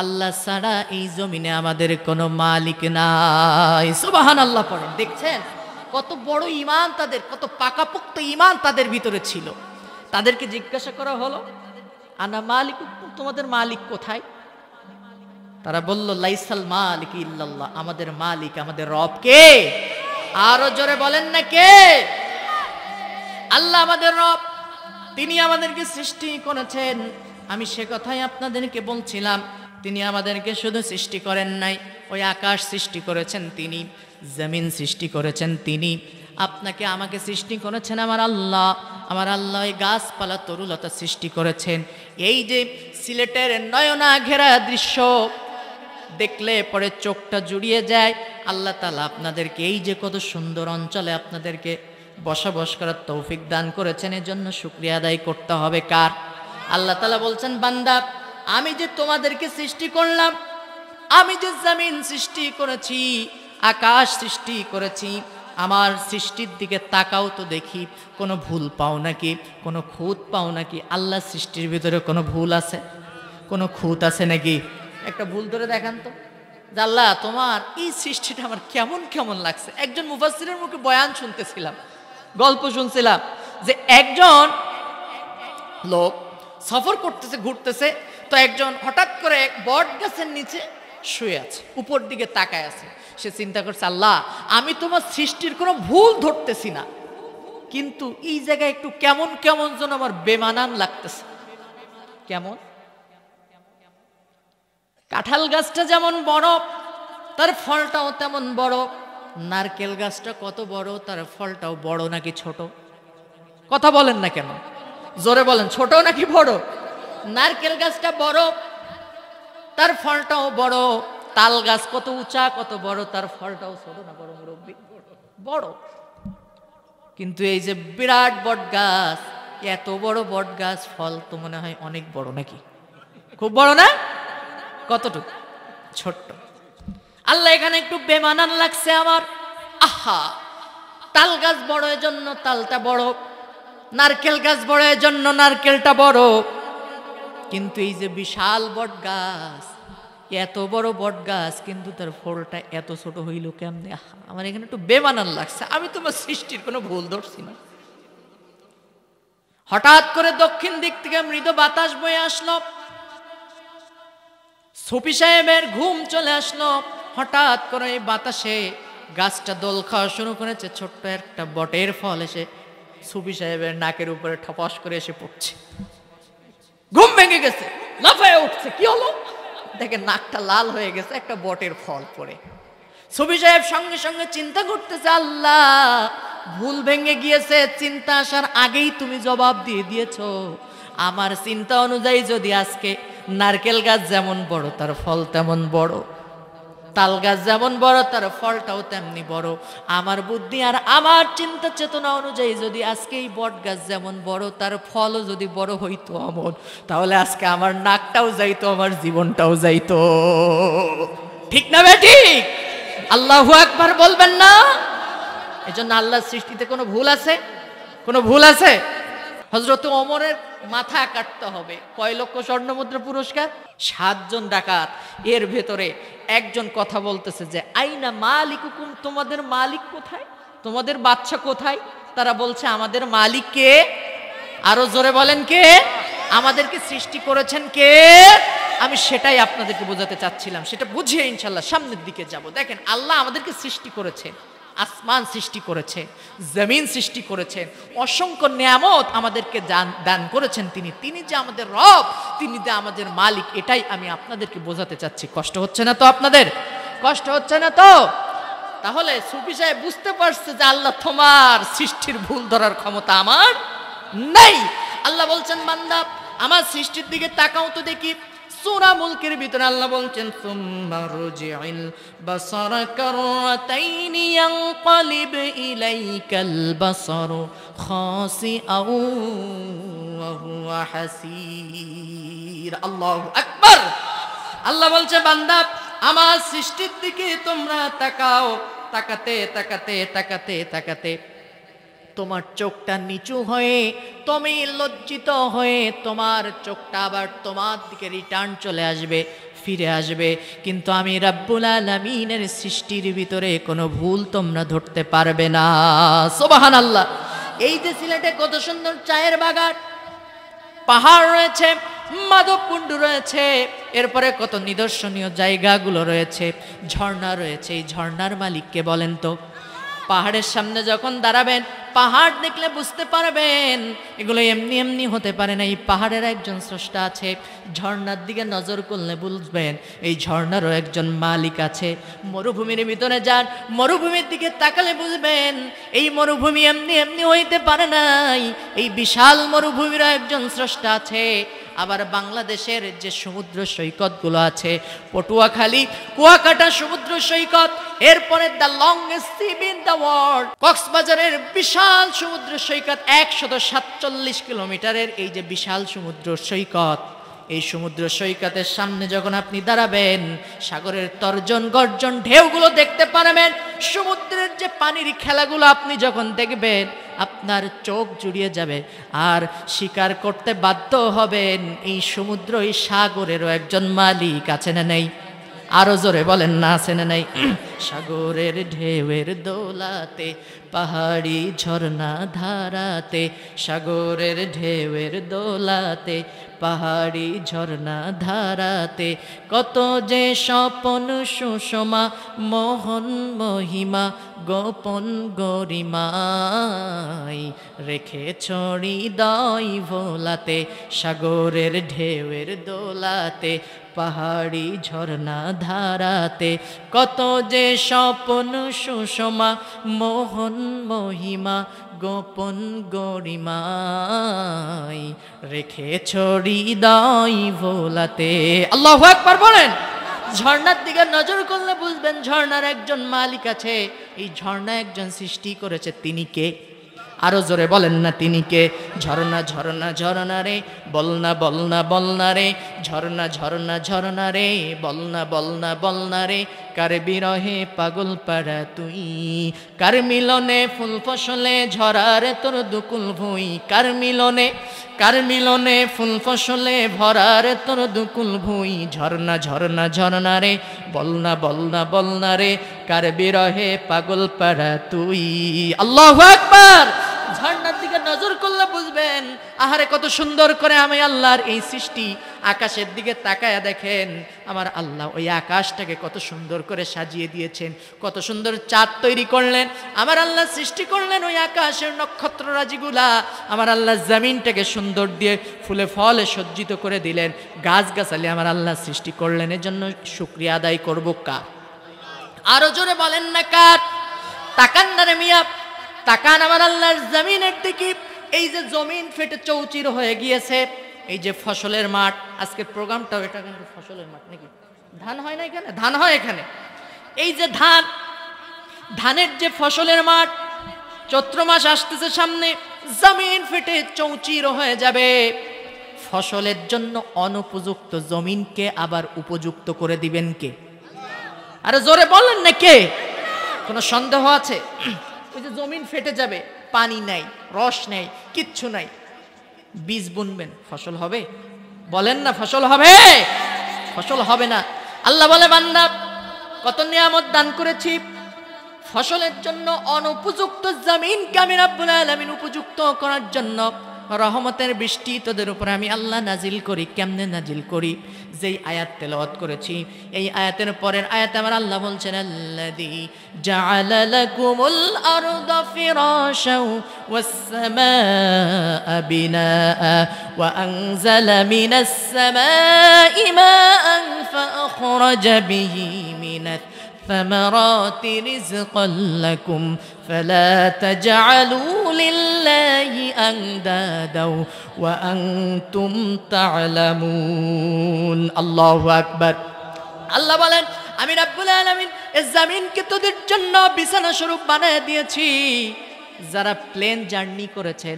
আল্লাহ ছাড়া এই জমিনে আমাদের কোনো মালিক নাই সুবাহান আল্লাহ পড়েন দেখছেন কত বড় ইমান তাদের কত পাকাপোক্ত ইমান তাদের ভিতরে ছিল তাদেরকে জিজ্ঞাসা করা হলো আনা মালিক তোমাদের মালিক কোথায় তারা বলল লাইসাল মালিক ইল্লাল্লাহ আমাদের মালিক আমাদের রব কে আরো জোরে বলেন না কে আল্লাহ আমাদের রব তিনি আমাদেরকে সৃষ্টি করেছেন আমি সে কথাই আপনাদেরকে বলছিলাম তিনি আমাদেরকে শুধু সৃষ্টি করেন নাই ওই আকাশ সৃষ্টি করেছেন তিনি জমিন সৃষ্টি করেছেন তিনি আপনাকে আমাকে সৃষ্টি করেছেন আমার আল্লাহ আমার আল্লাহ গাছপালা তরুলতা সৃষ্টি করেছেন এই যে সিলেটের নয়না ঘেরা দৃশ্য দেখলে পরে চোখটা জুড়িয়ে যায় আল্লাহ তালা আপনাদেরকে এই যে কত সুন্দর অঞ্চলে আপনাদেরকে বসবাস করার তৌফিক দান করেছেন এজন্য সুক্রিয়া আদায় করতে হবে কার আল্লাহ তালা বলছেন বান্দা আমি যে তোমাদেরকে সৃষ্টি করলাম আমি যে জামিন সৃষ্টি করেছি আকাশ সৃষ্টি করেছি আমার সৃষ্টির দিকে তাকাও তো দেখি কোনো ভুল পাও নাকি কোনো খুঁত পাও নাকি আল্লাহ সৃষ্টির ভিতরে কোনো ভুল আছে কোনো খুঁত আছে নাকি একটা ভুল ধরে দেখান তো আল্লাহ তোমার এই সৃষ্টিটা আমার কেমন কেমন লাগছে একজন মুফাসিরের মুখে বয়ান শুনতেছিলাম গল্প শুনছিলাম যে একজন লোক সফর করতেছে ঘুরতেছে তো একজন হঠাৎ করে বট গাছের নিচে শুয়ে আছে উপর দিকে তাকায় আছে সে চিন্তা করছে আল্লাহ আমি তোমার সৃষ্টির কোনো ভুল ধরতেছি না কিন্তু এই জায়গায় একটু কেমন কেমন যেন আমার বেমানান লাগতেছে কেমন কাঁঠাল গাছটা যেমন বড় তার ফলটাও তেমন বড় নারকেল গাছটা কত বড় তার ফলটাও বড় নাকি ছোট কথা বলেন না কেন জোরে বলেন ছোট নাকি বড় নারকেল গাছটা বড় তার ফলটাও বড় তাল গাছ কত উঁচা কত বড় তার ফলটাও ছোট না বড় মুরব্বী বড় কিন্তু এই যে বিরাট বট গাছ এত বড় বট গাছ ফল তো মনে হয় অনেক বড় নাকি খুব বড় না কতটুকু ছোট্ট আল্লাহ এখানে একটু বেমানান লাগছে আমার আহা তাল গাছ বড় জন্য তালটা বড় নারকেল গাছ বড় জন্য নারকেলটা বড় কিন্তু এই যে বিশাল বট গাছ এত বড় বট গাছ কিন্তু তার ফলটা এত ছোট হইল কেমনে আমার এখানে একটু বেমানান লাগছে আমি তোমার সৃষ্টির কোনো ভুল ধরছি না হঠাৎ করে দক্ষিণ দিক থেকে মৃদ বাতাস বয়ে আসলো সফি সাহেবের ঘুম চলে আসলো হঠাৎ করে এই বাতাসে গাছটা দোল খাওয়া শুরু করেছে ছোট্ট একটা বটের ফল এসে সুফি সাহেবের নাকের উপরে ঠপাস করে এসে পড়ছে ঘুম ভেঙে গেছে লাফায় উঠছে কি হলো দেখে নাকটা লাল হয়ে গেছে একটা বটের ফল পড়ে ছবি সাহেব সঙ্গে সঙ্গে চিন্তা করতেছে আল্লাহ ভুল ভেঙে গিয়েছে চিন্তা আসার আগেই তুমি জবাব দিয়ে দিয়েছ আমার চিন্তা অনুযায়ী যদি আজকে নারকেল গাছ যেমন বড় তার ফল তেমন বড় তাল গাছ যেমন বড় তার ফলটাও তেমনি বড় আমার বুদ্ধি আর আমার চিন্তা চেতনা অনুযায়ী যদি আজকে এই বট গাছ যেমন বড় তার ফলও যদি বড় হইতো আমন তাহলে আজকে আমার নাকটাও যাইতো আমার জীবনটাও যাইতো ঠিক না বেটি আল্লাহ একবার বলবেন না এজন্য আল্লাহর সৃষ্টিতে কোনো ভুল আছে কোনো ভুল আছে হজরত অমরের মাথা কাটতে হবে কয় লক্ষ স্বর্ণমুদ্র পুরস্কার সাতজন ডাকাত এর ভেতরে একজন কথা বলতেছে যে আইনা মালিক হুকুম তোমাদের মালিক কোথায় তোমাদের বাচ্চা কোথায় তারা বলছে আমাদের মালিক কে আরো জোরে বলেন কে আমাদেরকে সৃষ্টি করেছেন কে আমি সেটাই আপনাদেরকে বোঝাতে চাচ্ছিলাম সেটা বুঝিয়ে ইনশাল্লাহ সামনের দিকে যাব দেখেন আল্লাহ আমাদেরকে সৃষ্টি করেছে আসমান সৃষ্টি করেছে জমিন সৃষ্টি করেছেন অসংখ্য নিয়ামত আমাদেরকে দান করেছেন তিনি তিনি যে আমাদের রব তিনি যে আমাদের মালিক এটাই আমি আপনাদেরকে বোঝাতে চাচ্ছি কষ্ট হচ্ছে না তো আপনাদের কষ্ট হচ্ছে না তো তাহলে সুফি সাহেব বুঝতে পারছে যে আল্লাহ তোমার সৃষ্টির ভুল ধরার ক্ষমতা আমার নেই আল্লাহ বলছেন বান্দা আমার সৃষ্টির দিকে তাকাও তো দেখি সুরা মুলকের ভিতরে আল্লাহ বলছেন সুম্মা রুজিল বাসারা কারাতাইন ইয়ানকালিব ইলাইকাল বাসারু খাসিআও ওয়া হুয়া হাসির আল্লাহু আকবার আল্লাহ বলছে বান্দা আমার সৃষ্টির দিকে তোমরা তাকাও তাকাতে তাকাতে তাকাতে তাকাতে তোমার চোখটা নিচু হয়ে তুমি লজ্জিত হয়ে তোমার চোখটা আবার তোমার দিকে রিটার্ন চলে আসবে ফিরে আসবে কিন্তু আমি রাব্বুল আলমিনের সৃষ্টির ভিতরে কোনো ভুল তোমরা ধরতে পারবে না সোবাহান আল্লাহ এই যে সিলেটে কত সুন্দর চায়ের বাগান পাহাড় রয়েছে মাধবকুণ্ড রয়েছে এরপরে কত নিদর্শনীয় জায়গাগুলো রয়েছে ঝর্ণা রয়েছে এই ঝর্ণার মালিককে বলেন তো পাহাড়ের সামনে যখন দাঁড়াবেন পাহাড় দেখলে বুঝতে পারবেন এগুলো এমনি এমনি হতে পারে না এই পাহাড়ের একজন স্রষ্টা আছে ঝর্ণার দিকে নজর করলে বুঝবেন এই ঝর্ণারও একজন মালিক আছে মরুভূমির ভিতরে যান মরুভূমির দিকে তাকালে বুঝবেন এই মরুভূমি এমনি এমনি হইতে পারে নাই এই বিশাল মরুভূমিরও একজন স্রষ্টা আছে আবার বাংলাদেশের যে সমুদ্র সৈকতগুলো আছে পটুয়াখালী কুয়াকাটা সমুদ্র সৈকত এরপরে the longest sea in the world কক্সবাজারের বিশাল বিশাল সমুদ্র সৈকত একশত সাতচল্লিশ কিলোমিটারের এই যে বিশাল সমুদ্র সৈকত এই সমুদ্র সৈকতের সামনে যখন আপনি দাঁড়াবেন সাগরের তর্জন গর্জন ঢেউগুলো দেখতে পারবেন সমুদ্রের যে পানির খেলাগুলো আপনি যখন দেখবেন আপনার চোখ জুড়িয়ে যাবে আর শিকার করতে বাধ্য হবেন এই সমুদ্র এই সাগরেরও একজন মালিক আছে না নেই আরো জোরে বলেন না আছে না নাই সাগরের ঢেউয়ের দোলাতে পাহাড়ি ঝর্ণা ধারাতে সাগরের ঢেউয়ের দোলাতে পাহাড়ি ঝর্ণা ধারাতে কত যে স্বপন সুষমা মোহন মহিমা গোপন গরিমাই রেখে ছড়ি দাই ভোলাতে সাগরের ঢেউয়ের দোলাতে পাহাড়ি ঝর্ণা ধারাতে কত যে স্বপন সুষমা মোহন মহিমা গোপন গরিমাই রেখে ছড়ি দাই ভোলাতে আল্লাহ একবার বলেন ঝর্ণার দিকে নজর করলে বুঝবেন ঝর্ণার একজন মালিক আছে এই ঝর্ণা একজন সৃষ্টি করেছে তিনি কে আরো জোরে বলেন না তিনি কে ঝরনা ঝরনা ঝর্ণা রে বলনা বলনা বলনা রে ঝরনা ঝরনা ঝরনা রে বলনা বলনা বলনা রে কার বিরহে পাগল পাড়া তুই কার মিলনে ফুল ফসলে ঝরার তোর দুকুল ভুই কার মিলনে কার মিলনে ফুল ফসলে ভরার তোর দুকুল ভুই ঝর্ণা ঝর্ণা ঝর্ণা রে বলনা বলনা বলনা রে কার বিরহে পাগল পাড়া তুই আল্লাহ আকবার ঝর্ণার দিকে নজর করলে বুঝবেন আহারে কত সুন্দর করে আমি আল্লাহর এই সৃষ্টি আকাশের দিকে তাকায়া দেখেন আমার আল্লাহ ওই আকাশটাকে কত সুন্দর করে সাজিয়ে দিয়েছেন কত সুন্দর চাঁদ তৈরি করলেন আমার আল্লাহ সৃষ্টি করলেন ওই আকাশের নক্ষত্ররাজিগুলা আমার আল্লাহ জামিনটাকে সুন্দর দিয়ে ফুলে ফলে সজ্জিত করে দিলেন গাছগাছালি আমার আল্লাহ সৃষ্টি করলেন এর জন্য শুক্রিয়া আদায় করবো কার আরো জোরে বলেন না কার তাকান্নারে মিয়া তাকান আমার আল্লাহর জমিনের দিকে এই যে জমিন ফেটে চৌচির হয়ে গিয়েছে এই যে ফসলের মাঠ আজকের প্রোগ্রামটাও এটা কিন্তু ফসলের মাঠ নাকি ধান হয় না এখানে ধান হয় এখানে এই যে ধান ধানের যে ফসলের মাঠ চৈত্র মাস আসতেছে সামনে জমিন ফেটে চৌচির হয়ে যাবে ফসলের জন্য অনুপযুক্ত জমিনকে আবার উপযুক্ত করে দিবেন কে আরে জোরে বলেন না কে কোনো সন্দেহ আছে ওই যে জমিন ফেটে যাবে পানি নাই রস নেই কিচ্ছু নাই বীজ বুনবেন ফসল হবে বলেন না ফসল হবে ফসল হবে না আল্লাহ বলে বান্দা কত নিয়ামত দান করেছি ফসলের জন্য অনুপযুক্ত জামিনকে আমি রাব্বুল আলামিন উপযুক্ত করার জন্য রহমতের বৃষ্টি তোদের উপরে আমি আল্লাহ নাজিল করি কেমনে নাজিল করি যেই আয়াত তেলাওয়াত করেছি এই আয়াতের পরের আয়াত আমার আল্লাহ বলছেন আল্লাহ মিনাস الثمرات رزقا لكم فلا تجعلوا لله أندادا وأنتم تعلمون الله أكبر الله بلن আমি রাব্বুল আলামিন এ জামিনকে তোদের জন্য বিছানা স্বরূপ বানিয়ে দিয়েছি যারা প্লেন জার্নি করেছেন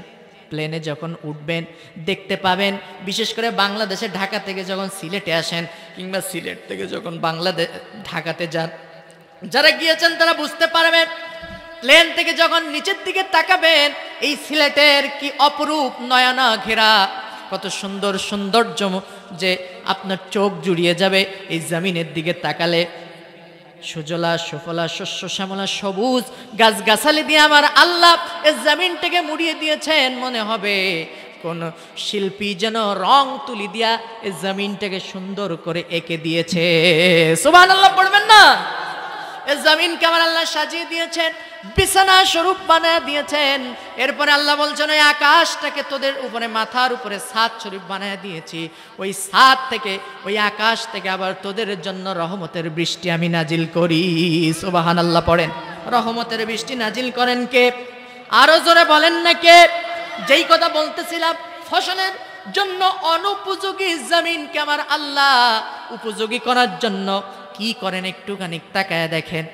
প্লেনে যখন উঠবেন দেখতে পাবেন বিশেষ করে বাংলাদেশে ঢাকা থেকে যখন সিলেটে আসেন কিংবা সিলেট থেকে যখন বাংলাদেশ ঢাকাতে যান যারা গিয়েছেন তারা বুঝতে পারবেন প্লেন থেকে যখন নিচের দিকে তাকাবেন এই সিলেটের কি অপরূপ নয়না ঘেরা কত সুন্দর সৌন্দর্য যে আপনার চোখ জুড়িয়ে যাবে এই জামিনের দিকে তাকালে সুজলা সুফলা শস্য শ্যামলা সবুজ গাছগাছালি দিয়ে আমার আল্লাহ এই জামিনটাকে মুড়িয়ে দিয়েছেন মনে হবে কোন শিল্পী যেন রং তুলি দিয়া এই জামিনটাকে সুন্দর করে এঁকে দিয়েছে আল্লাহ পড়বেন না জমিন কেমন আমার আল্লাহ সাজিয়ে দিয়েছেন বিছানা স্বরূপ বানা দিয়েছেন এরপরে আল্লাহ বলছেন ওই আকাশটাকে তোদের উপরে মাথার উপরে সাত স্বরূপ বানিয়ে দিয়েছি ওই সাত থেকে ওই আকাশ থেকে আবার তোদের জন্য রহমতের বৃষ্টি আমি নাজিল করি সুবাহান আল্লাহ পড়েন রহমতের বৃষ্টি নাজিল করেন কে আরও জোরে বলেন না কে যেই কথা বলতেছিলাম ফসলের জন্য অনুপযোগী জমিনকে আমার আল্লাহ উপযোগী করার জন্য কি করেন একটুখানি তাকায় দেখেন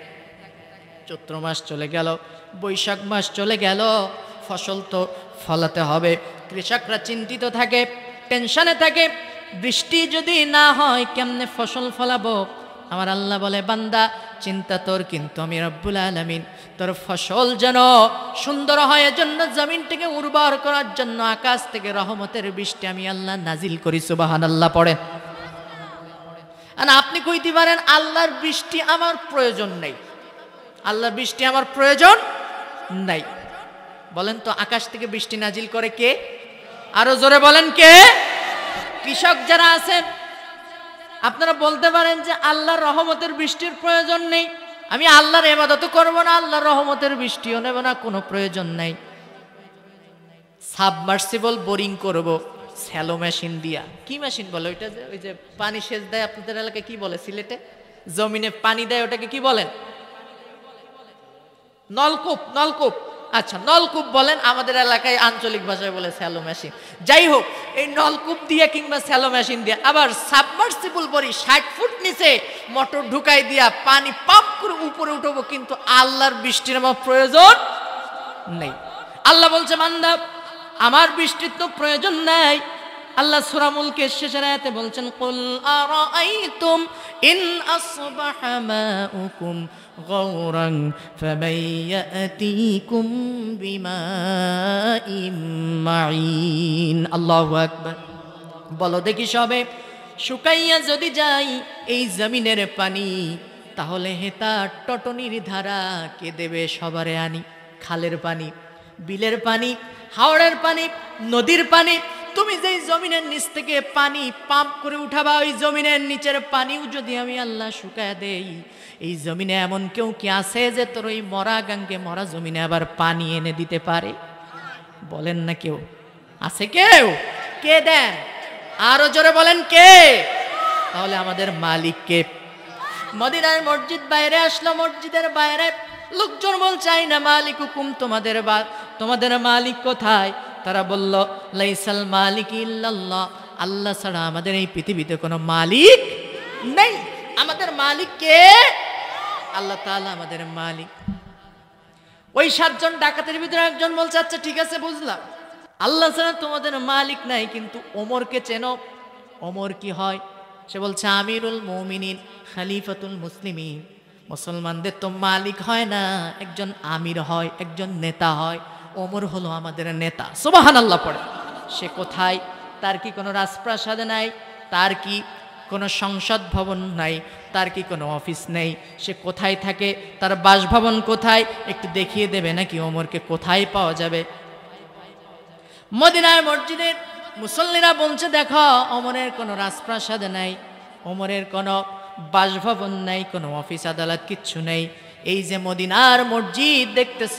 চৈত্র মাস চলে গেল বৈশাখ মাস চলে গেল ফসল তো ফলাতে হবে কৃষকরা চিন্তিত থাকে টেনশনে থাকে বৃষ্টি যদি না হয় কেমনে ফসল ফলাবো আমার আল্লাহ বলে বান্দা চিন্তা তোর কিন্তু আমি রব্বুল আলমিন তোর ফসল যেন সুন্দর হয় জন্য জমিনটিকে উর্বর করার জন্য আকাশ থেকে রহমতের বৃষ্টি আমি আল্লাহ নাজিল করি সুবাহান আল্লাহ পড়ে আর আপনি কইতে পারেন আল্লাহর বৃষ্টি আমার প্রয়োজন নেই আল্লাহর বৃষ্টি আমার প্রয়োজন নাই বলেন তো আকাশ থেকে বৃষ্টি নাজিল করে কে আরো জোরে বলেন কে কৃষক যারা আছেন আপনারা বলতে পারেন যে আল্লাহর রহমতের বৃষ্টির প্রয়োজন নেই আমি আল্লাহর এবাদত করব না আল্লাহর রহমতের বৃষ্টিও নেব না কোনো প্রয়োজন নাই সাবমার্সিবল বোরিং করব স্যালো মেশিন দিয়া কি মেশিন বলে ওইটা যে ওই যে পানি সেচ দেয় আপনাদের এলাকায় কি বলে সিলেটে জমিনে পানি দেয় ওটাকে কি বলেন নলকূপ নলকূপ আচ্ছা নলকূপ বলেন আমাদের এলাকায় আঞ্চলিক ভাষায় বলে স্যালো মেশিন যাই হোক এই নলকূপ দিয়ে কিংবা স্যালো মেশিন দিয়ে আবার সাবমার্সিবল বড়ি ষাট ফুট নিচে মোটর ঢুকাই দিয়া পানি পাপ করে উপরে উঠবো কিন্তু আল্লাহর বৃষ্টির আমার প্রয়োজন নেই আল্লাহ বলছে মান্দা আমার বৃষ্টির তো প্রয়োজন নাই আল্লাহ সুরামুলকে শেষের আয়াতে বলছেন কুল আরাইতুম ইন আসবাহা মাউকুম গাওরান ইয়াতিকুম বিমাইন মাইন আল্লাহু আকবার বলো দেখি সবে শুকাইয়া যদি যাই এই জমিনের পানি তাহলে হেতা টটনির ধারা কে দেবে সবারে আনি খালের পানি বিলের পানি হাওড়ের পানি নদীর পানি তুমি যেই জমিনের নিচ থেকে পানি পাম্প করে উঠাবা ওই জমিনের নিচের পানিও যদি আমি আল্লাহ শুকায় দেই এই জমিনে এমন কেউ কি আছে যে তোর ওই মরা গাঙ্গে মরা জমিনে আবার পানি এনে দিতে পারে বলেন না কেউ আছে কেউ কে দেন আরো জোরে বলেন কে তাহলে আমাদের মালিক কে মদিনার মসজিদ বাইরে আসলো মসজিদের বাইরে লোকজন বল চাই না মালিক হুকুম তোমাদের বা তোমাদের মালিক কোথায় তারা বলল লাইসাল মালিক ইল্লাল্লাহ আল্লাহ ছাড়া আমাদের এই পৃথিবীতে কোনো মালিক নেই আমাদের মালিক কে আল্লাহ তাআলা আমাদের মালিক ওই সাতজন ডাকাতের ভিতরে একজন বলছে আচ্ছা ঠিক আছে বুঝলাম আল্লাহ ছাড়া তোমাদের মালিক নাই কিন্তু ওমরকে চেনো ওমর কি হয় সে বলছে আমিরুল মৌমিনিন খালিফাতুল মুসলিমিন মুসলমানদের তো মালিক হয় না একজন আমির হয় একজন নেতা হয় ওমর হলো আমাদের নেতা সোবাহান আল্লাহ পড়ে সে কোথায় তার কি কোনো রাজপ্রাসাদ নাই তার কি কোনো সংসদ ভবন নাই তার কি কোনো অফিস নেই সে কোথায় থাকে তার বাসভবন কোথায় একটু দেখিয়ে দেবে নাকি ওমরকে কোথায় পাওয়া যাবে মদিনায় মসজিদের মুসল্লিরা বলছে দেখো অমরের কোনো রাজপ্রাসাদ নাই অমরের কোনো বাসভবন নাই কোনো অফিস আদালত কিচ্ছু নেই এই যে মদিনার মসজিদ দেখতেছ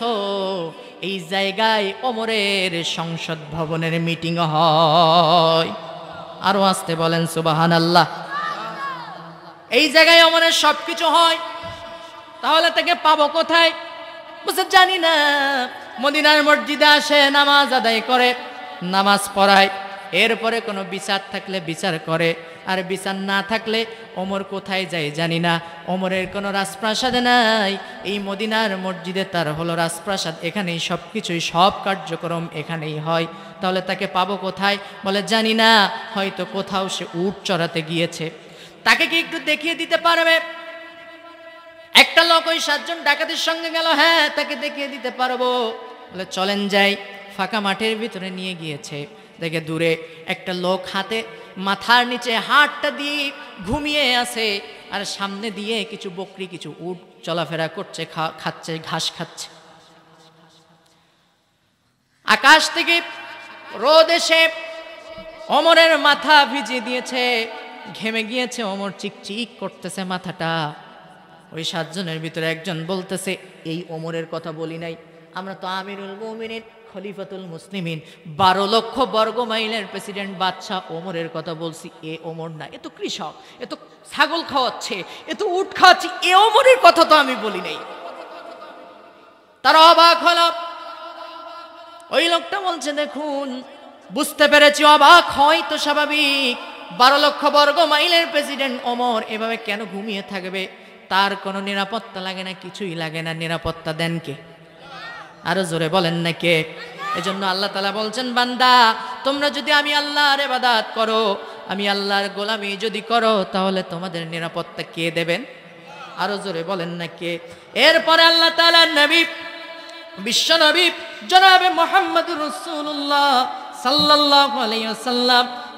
এই জায়গায় অমরের সংসদ ভবনের মিটিং হয় আরও আসতে বলেন সুবাহান আল্লাহ এই জায়গায় অমরের সব কিছু হয় তাহলে তাকে পাবো কোথায় জানি না মদিনার মসজিদে আসে নামাজ আদায় করে নামাজ পড়ায় এরপরে কোনো বিচার থাকলে বিচার করে আর বিছান না থাকলে ওমর কোথায় যায় জানি না ওমরের কোনো রাজপ্রাসাদ নাই এই মদিনার মসজিদে তার হলো রাজপ্রাসাদ এখানেই সব কিছুই সব কার্যক্রম এখানেই হয় তাহলে তাকে পাবো কোথায় বলে জানি না হয়তো কোথাও সে উট চড়াতে গিয়েছে তাকে কি একটু দেখিয়ে দিতে পারবে একটা লোক ওই সাতজন ডাকাতির সঙ্গে গেল হ্যাঁ তাকে দেখিয়ে দিতে পারবো বলে চলেন যাই ফাঁকা মাঠের ভিতরে নিয়ে গিয়েছে দেখে দূরে একটা লোক হাতে মাথার নিচে হাটটা দিয়ে ঘুমিয়ে আছে আর সামনে দিয়ে কিছু বকরি কিছু উট চলাফেরা করছে খাচ্ছে ঘাস খাচ্ছে আকাশ থেকে রোদ এসে অমরের মাথা ভিজিয়ে দিয়েছে ঘেমে গিয়েছে অমর চিকচিক করতেছে মাথাটা ওই সাতজনের ভিতরে একজন বলতেছে এই অমরের কথা বলি নাই আমরা তো আমিরুল মমিনের খলিফাতুল মুসলিমিন বারো লক্ষ বর্গ মাইলের প্রেসিডেন্ট বাদশাহ ওমরের কথা বলছি এ ওমর না এ তো কৃষক এ তো ছাগল খাওয়াচ্ছে এ তো উঠ খাওয়াচ্ছে এ ওমরের কথা তো আমি বলি নাই তারা অবাক হল ওই লোকটা বলছে দেখুন বুঝতে পেরেছি অবাক হয় তো স্বাভাবিক বারো লক্ষ বর্গ মাইলের প্রেসিডেন্ট ওমর এভাবে কেন ঘুমিয়ে থাকবে তার কোনো নিরাপত্তা লাগে না কিছুই লাগে না নিরাপত্তা দেন কে আরো জোরে বলেন না কে জন্য আল্লাহ তালা বলছেন বান্দা তোমরা যদি আমি আল্লাহর এবাদাত করো আমি আল্লাহর গোলামি যদি করো তাহলে তোমাদের নিরাপত্তা কে দেবেন আরো জোরে বলেন না কে এরপরে আল্লাহ তালা নবী বিশ্ব নবী জনাবে মোহাম্মদ রসুল্লাহ সাল্লাহ সাল্লাম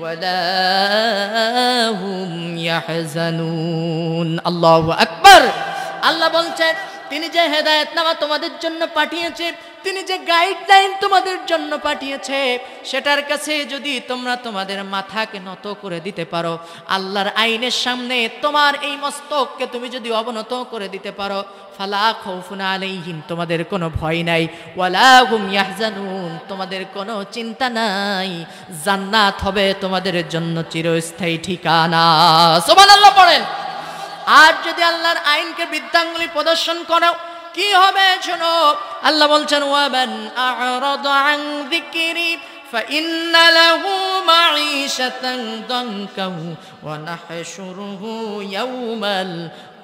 ولا هم يحزنون الله أكبر الله بلتك তিনি যে হেদায়ত নামা তোমাদের জন্য পাঠিয়েছে তিনি যে গাইডলাইন তোমাদের জন্য পাঠিয়েছে সেটার কাছে যদি তোমরা তোমাদের মাথাকে নত করে দিতে পারো আল্লাহর আইনের সামনে তোমার এই মস্তককে তুমি যদি অবনত করে দিতে পারো ফালা খৌফুনা আলাইহিম তোমাদের কোনো ভয় নাই ওয়ালা হুম ইয়াহজানুন তোমাদের কোনো চিন্তা নাই জান্নাত হবে তোমাদের জন্য চিরস্থায়ী ঠিকানা আল্লাহ পড়েন আজ যদি আল্লাহর আইনকে বিদ্যাঙ্গুলি প্রদর্শন করো কি হবে শুনো আল্লাহ বলছেন ওয়াবান আ'রাদা আন যিকরি فإن له معيشة ضنكا ونحشره يوم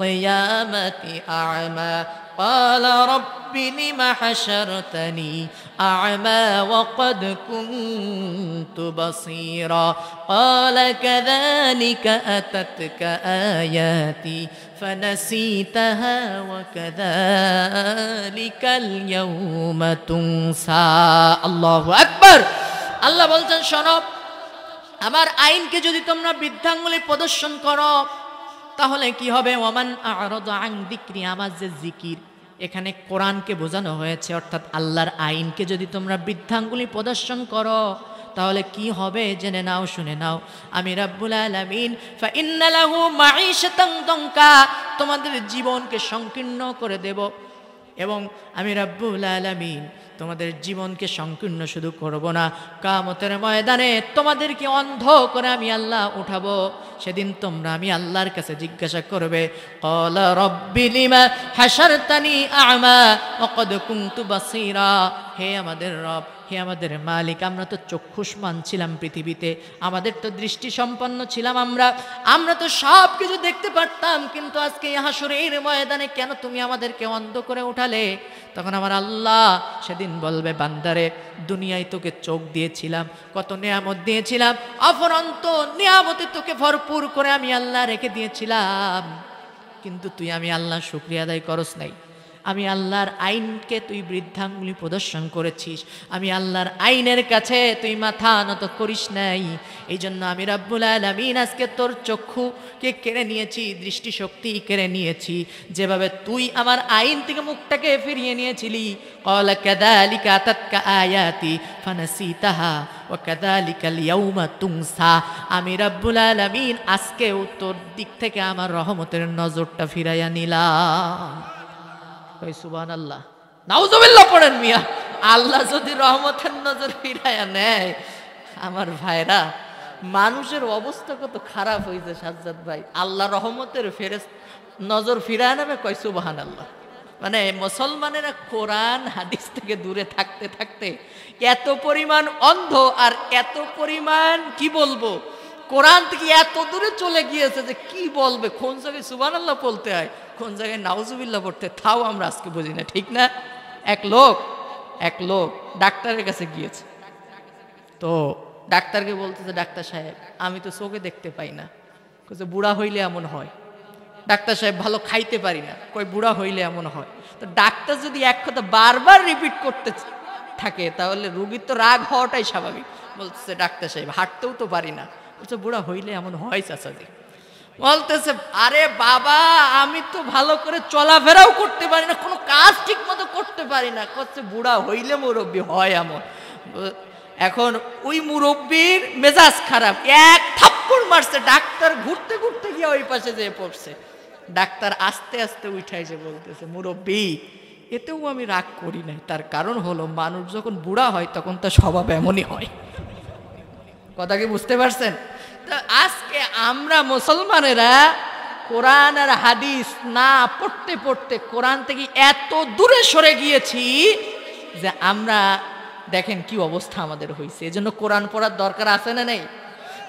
القيامة أعمى قال رب لم حشرتني أعمى وقد كنت بصيرا قال كذلك أتتك آياتي فنسيتها وكذلك اليوم تنسى الله أكبر الله বলছেন শোনো আমার আইনকে যদি তোমরা বৃদ্ধাঙ্গুলি প্রদর্শন করো তাহলে কি হবে ওমান আং দিক্রি আমার যে জিকির এখানে কোরআনকে বোঝানো হয়েছে অর্থাৎ আল্লাহর আইনকে যদি তোমরা বৃদ্ধাঙ্গুলি প্রদর্শন করো তাহলে কি হবে জেনে নাও শুনে নাও আমি রাব্বুল আলামিন দঙ্কা তোমাদের জীবনকে সংকীর্ণ করে দেব এবং আমি রাব্বুল আলামিন তোমাদের জীবনকে সংকীর্ণ শুধু করব না কামতের ময়দানে তোমাদেরকে অন্ধ করে আমি আল্লাহ উঠাবো সেদিন তোমরা আমি আল্লাহর কাছে জিজ্ঞাসা করবে হে আমাদের রব হে আমাদের মালিক আমরা তো চক্ষুষ ছিলাম পৃথিবীতে আমাদের তো দৃষ্টি সম্পন্ন ছিলাম আমরা আমরা তো সব কিছু দেখতে পারতাম কিন্তু আজকে হাসুরের ময়দানে কেন তুমি আমাদেরকে অন্ধ করে উঠালে তখন আমার আল্লাহ সেদিন বলবে বান্দারে দুনিয়ায় তোকে চোখ দিয়েছিলাম কত নিয়ামত দিয়েছিলাম অফরন্ত নিয়ামতে তোকে ভরপুর করে আমি আল্লাহ রেখে দিয়েছিলাম কিন্তু তুই আমি আল্লাহ শুক্রিয়া আদায় করস নাই আমি আল্লাহর আইনকে তুই বৃদ্ধাঙ্গুলি প্রদর্শন করেছিস আমি আল্লাহর আইনের কাছে তুই মাথা নত করিস নাই এই জন্য আমি রাব্বুল আলমিন আজকে তোর চক্ষুকে কেড়ে নিয়েছি দৃষ্টিশক্তি কেড়ে নিয়েছি যেভাবে তুই আমার আইন থেকে মুখটাকে ফিরিয়ে নিয়েছিলি আয়াতি ফানাসি তাহা ও আমি রাব্বুল আলমিন আজকে উত্তর দিক থেকে আমার রহমতের নজরটা ফিরাইয়া নিলাম কই সুবান আল্লাহ নাউজবিল্লা পড়েন মিয়া আল্লাহ যদি রহমতের নজর ফিরাইয়া নেয় আমার ভাইরা মানুষের অবস্থা কত খারাপ হয়েছে সাজ্জাদ ভাই আল্লাহ রহমতের ফেরেস নজর ফিরায় নেবে কয় সুবাহান আল্লাহ মানে মুসলমানেরা কোরআন হাদিস থেকে দূরে থাকতে থাকতে এত পরিমাণ অন্ধ আর এত পরিমাণ কি বলবো কোরআন থেকে এত দূরে চলে গিয়েছে যে কি বলবে খোঁজ জায়গায় সুবান আল্লাহ বলতে হয় কোন জায়গায় নাউজুবিল্লা পড়তে তাও আমরা আজকে বুঝি না ঠিক না এক লোক এক লোক ডাক্তারের কাছে গিয়েছে তো ডাক্তারকে বলতেছে ডাক্তার সাহেব আমি তো চোখে দেখতে পাই না কে বুড়া হইলে এমন হয় ডাক্তার সাহেব ভালো খাইতে পারি না কই বুড়া হইলে এমন হয় তো ডাক্তার যদি এক কথা বারবার রিপিট করতে থাকে তাহলে রুগীর তো রাগ হওয়াটাই স্বাভাবিক বলতেছে ডাক্তার সাহেব হাঁটতেও তো পারি না বলছে বুড়া হইলে এমন হয় চাচাজি বলতেছে আরে বাবা আমি তো ভালো করে চলাফেরাও করতে পারি না কোনো কাজ ঠিক মতো করতে পারি না করছে বুড়া হইলে মুরব্বী হয় আমার এখন ওই মুরব্বীর মেজাজ খারাপ এক থাপ্পড় মারছে ডাক্তার ঘুরতে ঘুরতে গিয়ে ওই পাশে যেয়ে পড়ছে ডাক্তার আস্তে আস্তে উঠাইছে বলতেছে মুরব্বী এতেও আমি রাগ করি নাই তার কারণ হলো মানুষ যখন বুড়া হয় তখন তার স্বভাব এমনই হয় কথা কি বুঝতে পারছেন আজকে আমরা মুসলমানেরা কোরআন আর হাদিস না পড়তে পড়তে কোরআন থেকে এত দূরে সরে গিয়েছি যে আমরা দেখেন কি অবস্থা আমাদের হয়েছে এজন্য কোরআন পড়ার দরকার আছে না নেই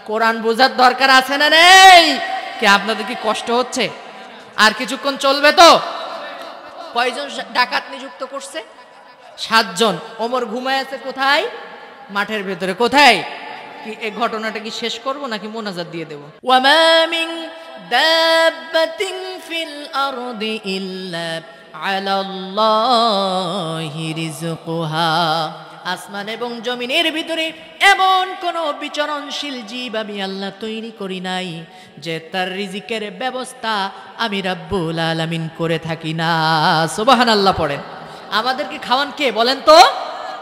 কোরআন বোঝার দরকার আছে না নেই কে আপনাদের কি কষ্ট হচ্ছে আর কিছুক্ষণ চলবে তো কয়জন ডাকাত নিযুক্ত করছে সাতজন ওমর ঘুমায় আছে কোথায় মাঠের ভেতরে কোথায় কি এই ঘটনাটা কি শেষ করব নাকি মোনাজাত দিয়ে দেবো ওয়ামামিং দাব্বাতিং ফিল আরদি ইল্লা আলাল্লাহি রিজকুহা আসমান এবং জমিনের ভিতরে এমন কোন বিচরণশীল জীব আমি আল্লাহ তৈরি করি নাই যে তার রিজিকের ব্যবস্থা আমি রাব্বুল আলামিন করে থাকি না সুবহানাল্লাহ আল্লাহ পড়েন আমাদেরকে খাওয়ান কে বলেন তো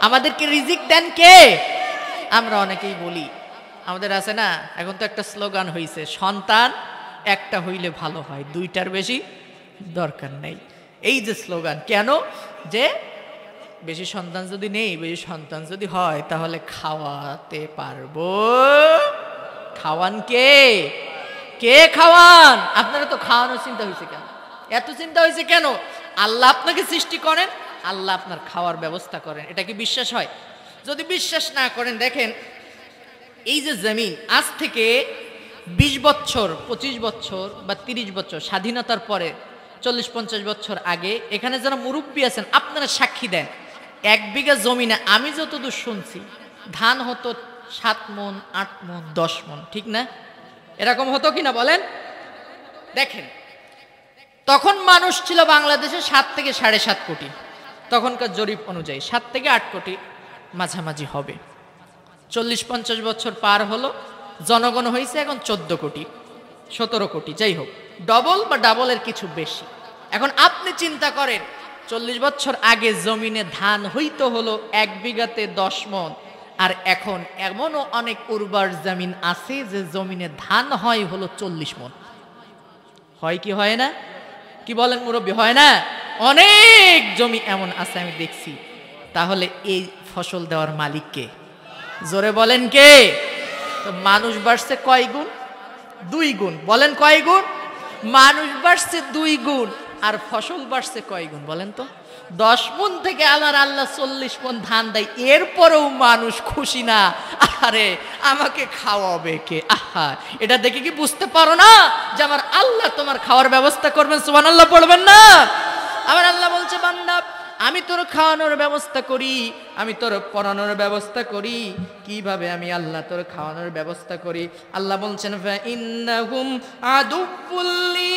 আমাদেরকে রিজিক দেন কে আমরা অনেকেই বলি আমাদের আছে না এখন তো একটা স্লোগান হয়েছে সন্তান একটা হইলে ভালো হয় দুইটার বেশি দরকার নেই এই যে স্লোগান কেন যে বেশি সন্তান যদি নেই বেশি সন্তান যদি হয় তাহলে খাওয়াতে পারবো খাওয়ান কে কে খাওয়ান আপনারা তো খাওয়ানোর চিন্তা হয়েছে কেন এত চিন্তা হয়েছে কেন আল্লাহ আপনাকে সৃষ্টি করেন আল্লাহ আপনার খাওয়ার ব্যবস্থা করেন এটা কি বিশ্বাস হয় যদি বিশ্বাস না করেন দেখেন এই যে জমিন আজ থেকে ২০ বছর ২৫ বছর বা ৩০ বছর স্বাধীনতার পরে চল্লিশ পঞ্চাশ বছর আগে এখানে যারা মুরব্বী আছেন আপনারা সাক্ষী দেন এক বিঘা জমিনে আমি যতদূর শুনছি ধান হতো সাত মন আট মন দশ মন ঠিক না এরকম হতো কি না বলেন দেখেন তখন মানুষ ছিল বাংলাদেশে সাত থেকে সাড়ে সাত কোটি তখনকার জরিপ অনুযায়ী সাত থেকে আট কোটি মাঝামাঝি হবে চল্লিশ পঞ্চাশ বছর পার হলো জনগণ হয়েছে এখন চোদ্দ কোটি সতেরো কোটি যাই হোক ডবল বা ডাবলের কিছু বেশি এখন আপনি চিন্তা করেন চল্লিশ বছর আগে জমিনে ধান হইতো হলো এক বিঘাতে দশ মন আর এখন এমনও অনেক উর্বর জমিন আছে যে জমিনে ধান হয় হলো চল্লিশ মন হয় কি হয় না কি বলেন মুরব্বী হয় না অনেক জমি এমন আছে আমি দেখছি তাহলে এই ফসল দেওয়ার মালিককে জোরে বলেন কে তো মানুষ বাড়ছে কয় গুণ দুই গুণ বলেন কয় গুণ মানুষ বাড়ছে দুই গুণ আর ফসল বাড়ছে কয় গুণ বলেন তো দশ মন থেকে আল্লাহ আল্লাহ চল্লিশ মন ধান দেয় এরপরেও মানুষ খুশি না আরে আমাকে খাওয়াবে কে আহা এটা দেখে কি বুঝতে পারো না যে আমার আল্লাহ তোমার খাওয়ার ব্যবস্থা করবেন সুবান আল্লাহ পড়বেন না আমার আল্লাহ বলছে বান্দা আমি তোর খাওয়ানোর ব্যবস্থা করি আমি তোর পড়ানোর ব্যবস্থা করি কিভাবে আমি আল্লাহ তোর খাওয়ানোর ব্যবস্থা করি আল্লাহ বলছেন ইন্নাহুম আদুবুল্লি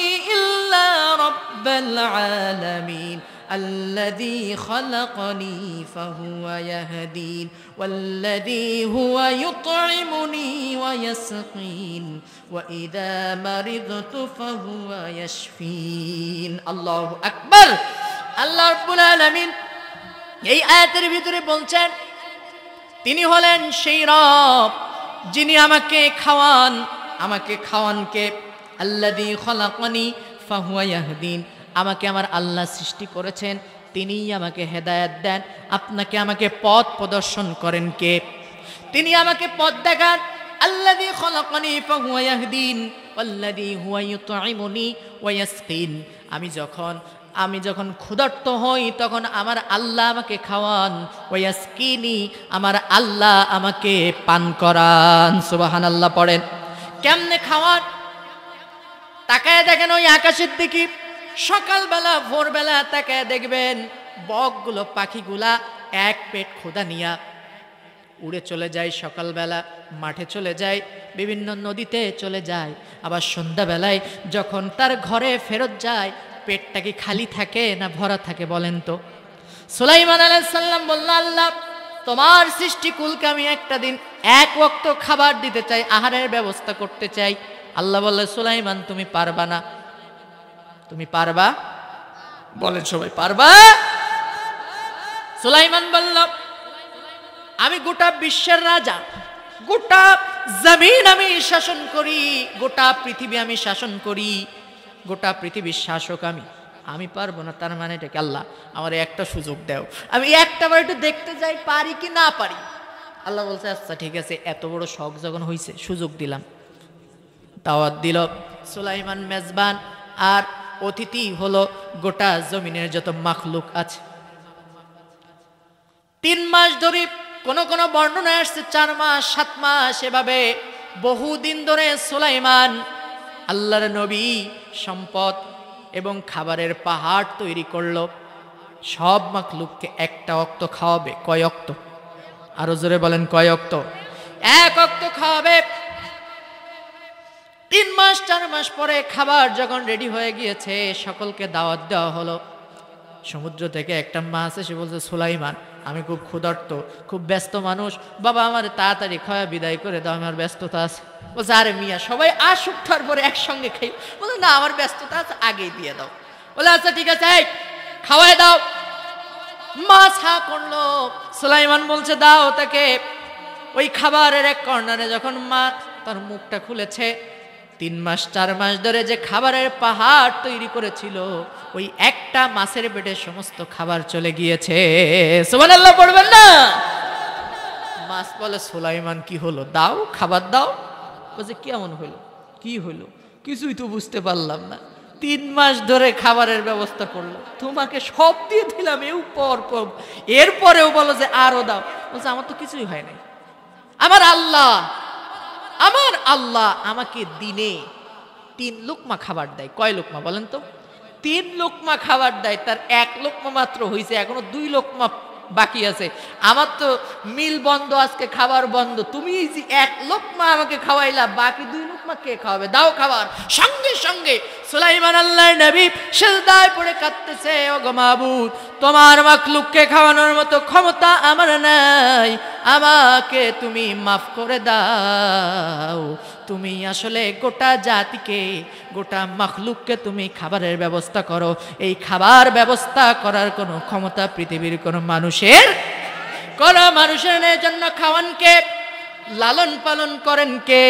الذي خلقني فهو يهدين والذي هو يطعمني ويسقين وإذا مرضت فهو يشفين الله أكبر আল্লাহ রব্বুল আলামিন এই আয়াতের ভিতরে বলছেন তিনি হলেন সেই রব যিনি আমাকে খাওয়ান আমাকে খাওয়ানকে আল্লাদি খলাকনি ফাহুয়াহদিন আমাকে আমার আল্লাহ সৃষ্টি করেছেন তিনি আমাকে হেদায়াত দেন আপনাকে আমাকে পথ প্রদর্শন করেন কে তিনি আমাকে পথ দেখান আল্লাদি খলাকনি ফাহুয়াহদিন আল্লাদি হুয়াইতাইমুনি ওয়াসকিন আমি যখন আমি যখন ক্ষুধার্ত হই তখন আমার আল্লাহ আমাকে খাওয়ান কিনি আমার আল্লাহ আমাকে পান করান সুবাহান আল্লাহ পড়েন কেমনে খাওয়ান তাকায় দেখেন ওই আকাশের দিকে সকালবেলা ভোরবেলা তাকায় দেখবেন বকগুলো পাখিগুলা এক পেট খোদা নিয়া উড়ে চলে যায় সকালবেলা মাঠে চলে যায় বিভিন্ন নদীতে চলে যায় আবার সন্ধ্যাবেলায় যখন তার ঘরে ফেরত যায় পেটটা কি খালি থাকে না ভরা থাকে বলেন তো সুলাইমান আলাইসাল্লাম বলল আল্লাহ তোমার সৃষ্টি কুলকে আমি একটা দিন এক ওক্ত খাবার দিতে চাই আহারের ব্যবস্থা করতে চাই আল্লাহ বললে সুলাইমান তুমি পারবা না তুমি পারবা বলেন সবাই পারবা সুলাইমান বলল আমি গোটা বিশ্বের রাজা গোটা জমিন আমি শাসন করি গোটা পৃথিবী আমি শাসন করি গোটা পৃথিবীর শাসক আমি আমি পারবো না তার মানে এটাকে আল্লাহ আমার একটা সুযোগ দাও আমি একটা বার একটু দেখতে যাই পারি কি না পারি আল্লাহ বলছে আচ্ছা ঠিক আছে এত বড় শখ যখন হয়েছে সুযোগ দিলাম দাওয়াত দিল সুলাইমান মেজবান আর অতিথি হলো গোটা জমিনের যত মাখলুক আছে তিন মাস ধরে কোনো কোনো বর্ণনা আসছে চার মাস সাত মাস এভাবে বহুদিন ধরে সুলাইমান আল্লাহর নবী সম্পদ এবং খাবারের পাহাড় তৈরি করলো সব মাকলুককে একটা অক্ত খাওয়াবে কয় অক্ত আরো জোরে বলেন কয় অক্ত এক অক্ত খাওয়াবে তিন মাস চার মাস পরে খাবার যখন রেডি হয়ে গিয়েছে সকলকে দাওয়াত দেওয়া হলো সমুদ্র থেকে একটা মাছ এসে বলছে সুলাইমান আমি খুব ক্ষুধার্ত খুব ব্যস্ত মানুষ বাবা আমার তাড়াতাড়ি খয়া বিদায় করে দাও আমার ব্যস্ততা আছে বলছে আরে মিয়া সবাই আসুক তারপরে একসঙ্গে খাই বলে না আমার ব্যস্ততা আছে আগেই দিয়ে দাও বলে আচ্ছা ঠিক আছে এই খাওয়াই দাও মাছ হা করলো সুলাইমান বলছে দাও তাকে ওই খাবারের এক কর্নারে যখন মাছ তার মুখটা খুলেছে তিন মাস চার মাস ধরে যে খাবারের পাহাড় তৈরি করেছিল ওই একটা মাছের পেটে সমস্ত খাবার চলে গিয়েছে সোমান আল্লাহ পড়বেন না মাছ বলে সোলাইমান কি হলো দাও খাবার দাও বলছে কেমন হলো কি হলো কিছুই তো বুঝতে পারলাম না তিন মাস ধরে খাবারের ব্যবস্থা করলো তোমাকে সব দিয়ে দিলাম এ পর এরপরেও বলো যে আরও দাও বলছে আমার তো কিছুই হয় নাই আমার আল্লাহ আমার আল্লাহ আমাকে দিনে তিন লোকমা খাবার দেয় কয় লোকমা বলেন তো তিন লোকমা খাবার দেয় তার এক লোকমা মাত্র হয়েছে এখনো দুই লোকমা বাকি আছে আমার তো মিল বন্ধ আজকে খাবার বন্ধ তুমি এক লোকমা আমাকে খাওয়াইলা বাকি দুই লোকমা কে খাওয়াবে দাও খাবার সঙ্গে সঙ্গে সুলাইমান আল্লাহ নবী সেদায় পড়ে কাঁদতেছে ও গমাবুদ তোমার মাকলুককে খাওয়ানোর মতো ক্ষমতা আমার নাই আমাকে তুমি মাফ করে দাও তুমি আসলে গোটা জাতিকে গোটা মখলুককে তুমি খাবারের ব্যবস্থা করো এই খাবার ব্যবস্থা করার কোনো ক্ষমতা পৃথিবীর কোনো মানুষের কোনো মানুষের জন্য খাওয়ানকে লালন পালন করেন কে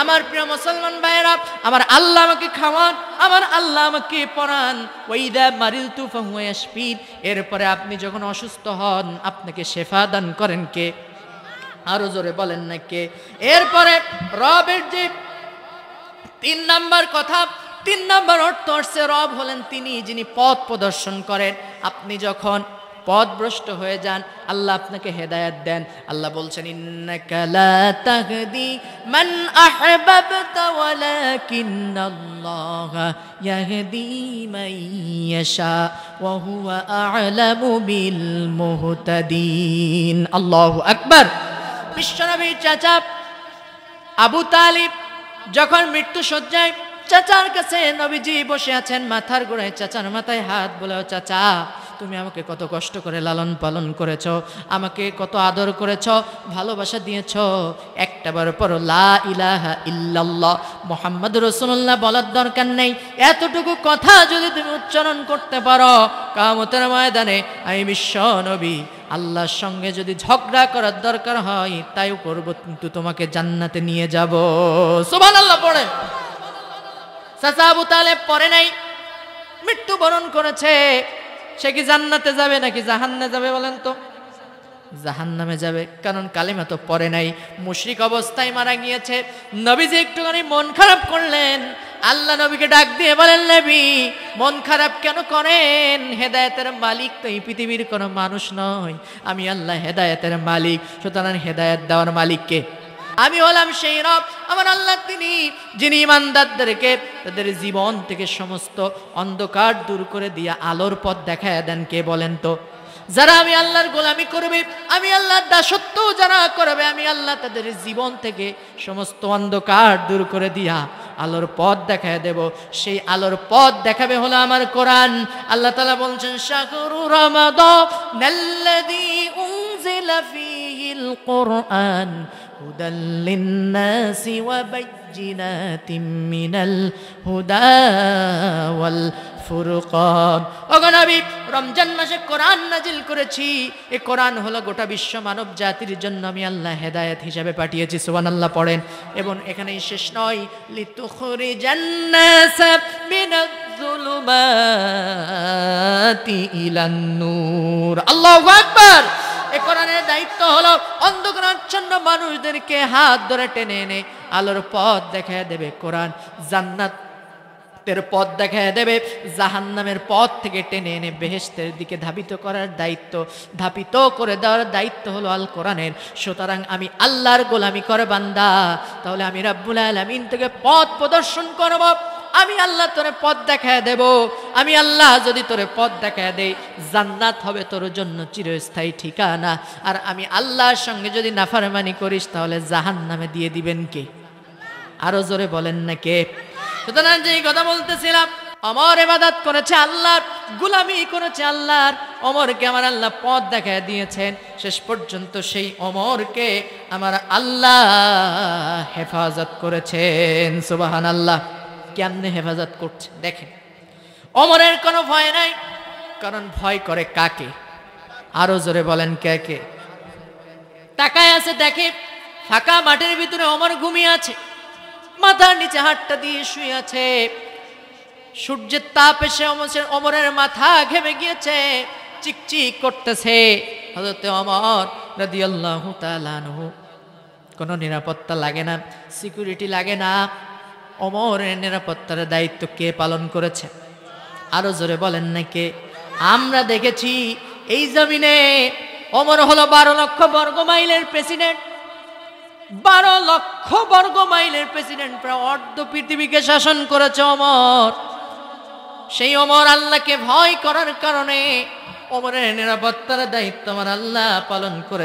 আমার প্রিয় মুসলমান ভাইয়েরা আমার আল্লাহ আমাকে খাওয়ান আমার আল্লাহ আমাকে পড়ান ওইদা মারিল তুফা হুয়াশপিন এরপরে আপনি যখন অসুস্থ হন আপনাকে শেফা দান করেন কে আরো জোরে বলেন না কে এরপরে রবের যে তিন নাম্বার কথা তিন নাম্বার অর্থ অর্থে রব হলেন তিনি যিনি পথ প্রদর্শন করেন আপনি যখন ভ্রষ্ট হয়ে যান আল্লাহ আপনাকে হেদায়াত দেন আল্লাহ বলছেন আল্লাহ আকবর বিশ্বনবীর চাচা আবু তালিব যখন মৃত্যু সজ্জায় চাচার কাছে নবীজি বসে আছেন মাথার গোড়ায় চাচার মাথায় হাত বলেও চাচা তুমি আমাকে কত কষ্ট করে লালন পালন করেছ আমাকে কত আদর করেছ ভালোবাসা দিয়েছ একটাবার পর লা মোহাম্মদ রসুল্লাহ বলার দরকার নেই এতটুকু কথা যদি তুমি উচ্চারণ করতে পারো কামতের ময়দানে আমি বিশ্ব নবী আল্লাহর সঙ্গে যদি ঝগড়া করার দরকার হয় তাইও করব কিন্তু তোমাকে জান্নাতে নিয়ে যাব সোভান আল্লাহ পড়ে সাসাবু আবু তালেব পরে নাই মৃত্যুবরণ করেছে সে কি জান্নাতে যাবে নাকি জাহান্নে যাবে বলেন তো জাহান নামে যাবে কারণ কালিমা তো পরে নাই মুশ্রিক অবস্থায় মারা গিয়েছে নবী যে একটুখানি মন খারাপ করলেন আল্লাহ নবীকে ডাক দিয়ে বলেন নবী মন খারাপ কেন করেন হেদায়তের মালিক তো এই পৃথিবীর কোনো মানুষ নয় আমি আল্লাহ হেদায়তের মালিক সুতরাং হেদায়ত দেওয়ার মালিককে আমি হলাম সেই রব আমার আল্লাহ তিনি যিনি ইমানদারদেরকে তাদের জীবন থেকে সমস্ত অন্ধকার দূর করে দিয়ে আলোর পথ দেখায় দেন কে বলেন তো যারা আমি আল্লাহর গোলামি করবে আমি আল্লাহর দাসত্ব যারা করবে আমি আল্লাহ তাদের জীবন থেকে সমস্ত অন্ধকার দূর করে দিয়া আলোর পথ দেখায় দেব সেই আলোর পথ দেখাবে হলো আমার কোরআন আল্লাহ তালা বলছেন সাগরু রমাদ কোরআন হুদাল্লিন্নাসি ওয়া মুবাজ্জিনাত মিনাল হুদা ওয়াল ফুরকান ওগো নবী রমজান মাসে কোরআন নাজিল করেছি এ কোরআন হলো গোটা বিশ্ব মানব জাতির জন্য আমি আল্লাহ হেদায়েত হিসাবে পাঠিয়েছি সুবহানাল্লাহ পড়েন এবং এখানেই শেষ নয় লিতুখরি জান্নাস মিনাজ জুলুমাতি ইলান নূর আল্লাহু আকবার এ কোরআনের দায়িত্ব হলো পরিচ্ছন্ন মানুষদেরকে হাত ধরে টেনে এনে আলোর পথ দেখা দেবে কোরআন জান্নাত পথ দেখা দেবে জাহান্নামের পথ থেকে টেনে এনে বেহেস্তের দিকে ধাবিত করার দায়িত্ব ধাপিত করে দেওয়ার দায়িত্ব হলো আল কোরআনের সুতরাং আমি আল্লাহর গোলামি করে বান্দা তাহলে আমি রাব্বুল আলামিন থেকে পথ প্রদর্শন করবো আমি আল্লাহ তোরে পথ দেখায় দেব আমি আল্লাহ যদি তোরে পথ দেখা দেই জান্নাত হবে তোর জন্য চিরস্থায়ী ঠিকানা আর আমি আল্লাহর সঙ্গে যদি নাফারমানি করিস তাহলে জাহান নামে দিয়ে দিবেন কে আরো জোরে বলেন না কে সুতরাং যে কথা বলতেছিলাম অমর এবাদাত করেছে আল্লাহর গুলামি করেছে আল্লাহর অমরকে আমার আল্লাহ পথ দেখা দিয়েছেন শেষ পর্যন্ত সেই অমরকে আমার আল্লাহ হেফাজত করেছেন সুবাহান আল্লাহ কেমনে হেফাজত করছে দেখেন অমরের কোনো ভয় নাই কারণ ভয় করে কাকে আরো জোরে বলেন কে কে তাকায় আছে দেখে ফাঁকা মাটির ভিতরে অমর ঘুমিয়ে আছে মাথার নিচে হাটটা দিয়ে শুয়ে আছে সূর্যের তাপ এসে অমরের মাথা ঘেমে গিয়েছে চিকচিক করতেছে হজরতে অমর রাদি আল্লাহ কোনো নিরাপত্তা লাগে না সিকিউরিটি লাগে না অমরের নিরাপত্তার দায়িত্ব কে পালন করেছে আরো জোরে বলেন না কে আমরা দেখেছি এই জমিনে অমর হলো বারো লক্ষ বর্গ মাইলের প্রেসিডেন্ট বারো লক্ষ বর্গ মাইলের প্রেসিডেন্ট প্রায় অর্ধ পৃথিবীকে শাসন করেছে অমর সেই অমর আল্লাহকে ভয় করার কারণে অমরের নিরাপত্তার দায়িত্ব আমার আল্লাহ পালন করে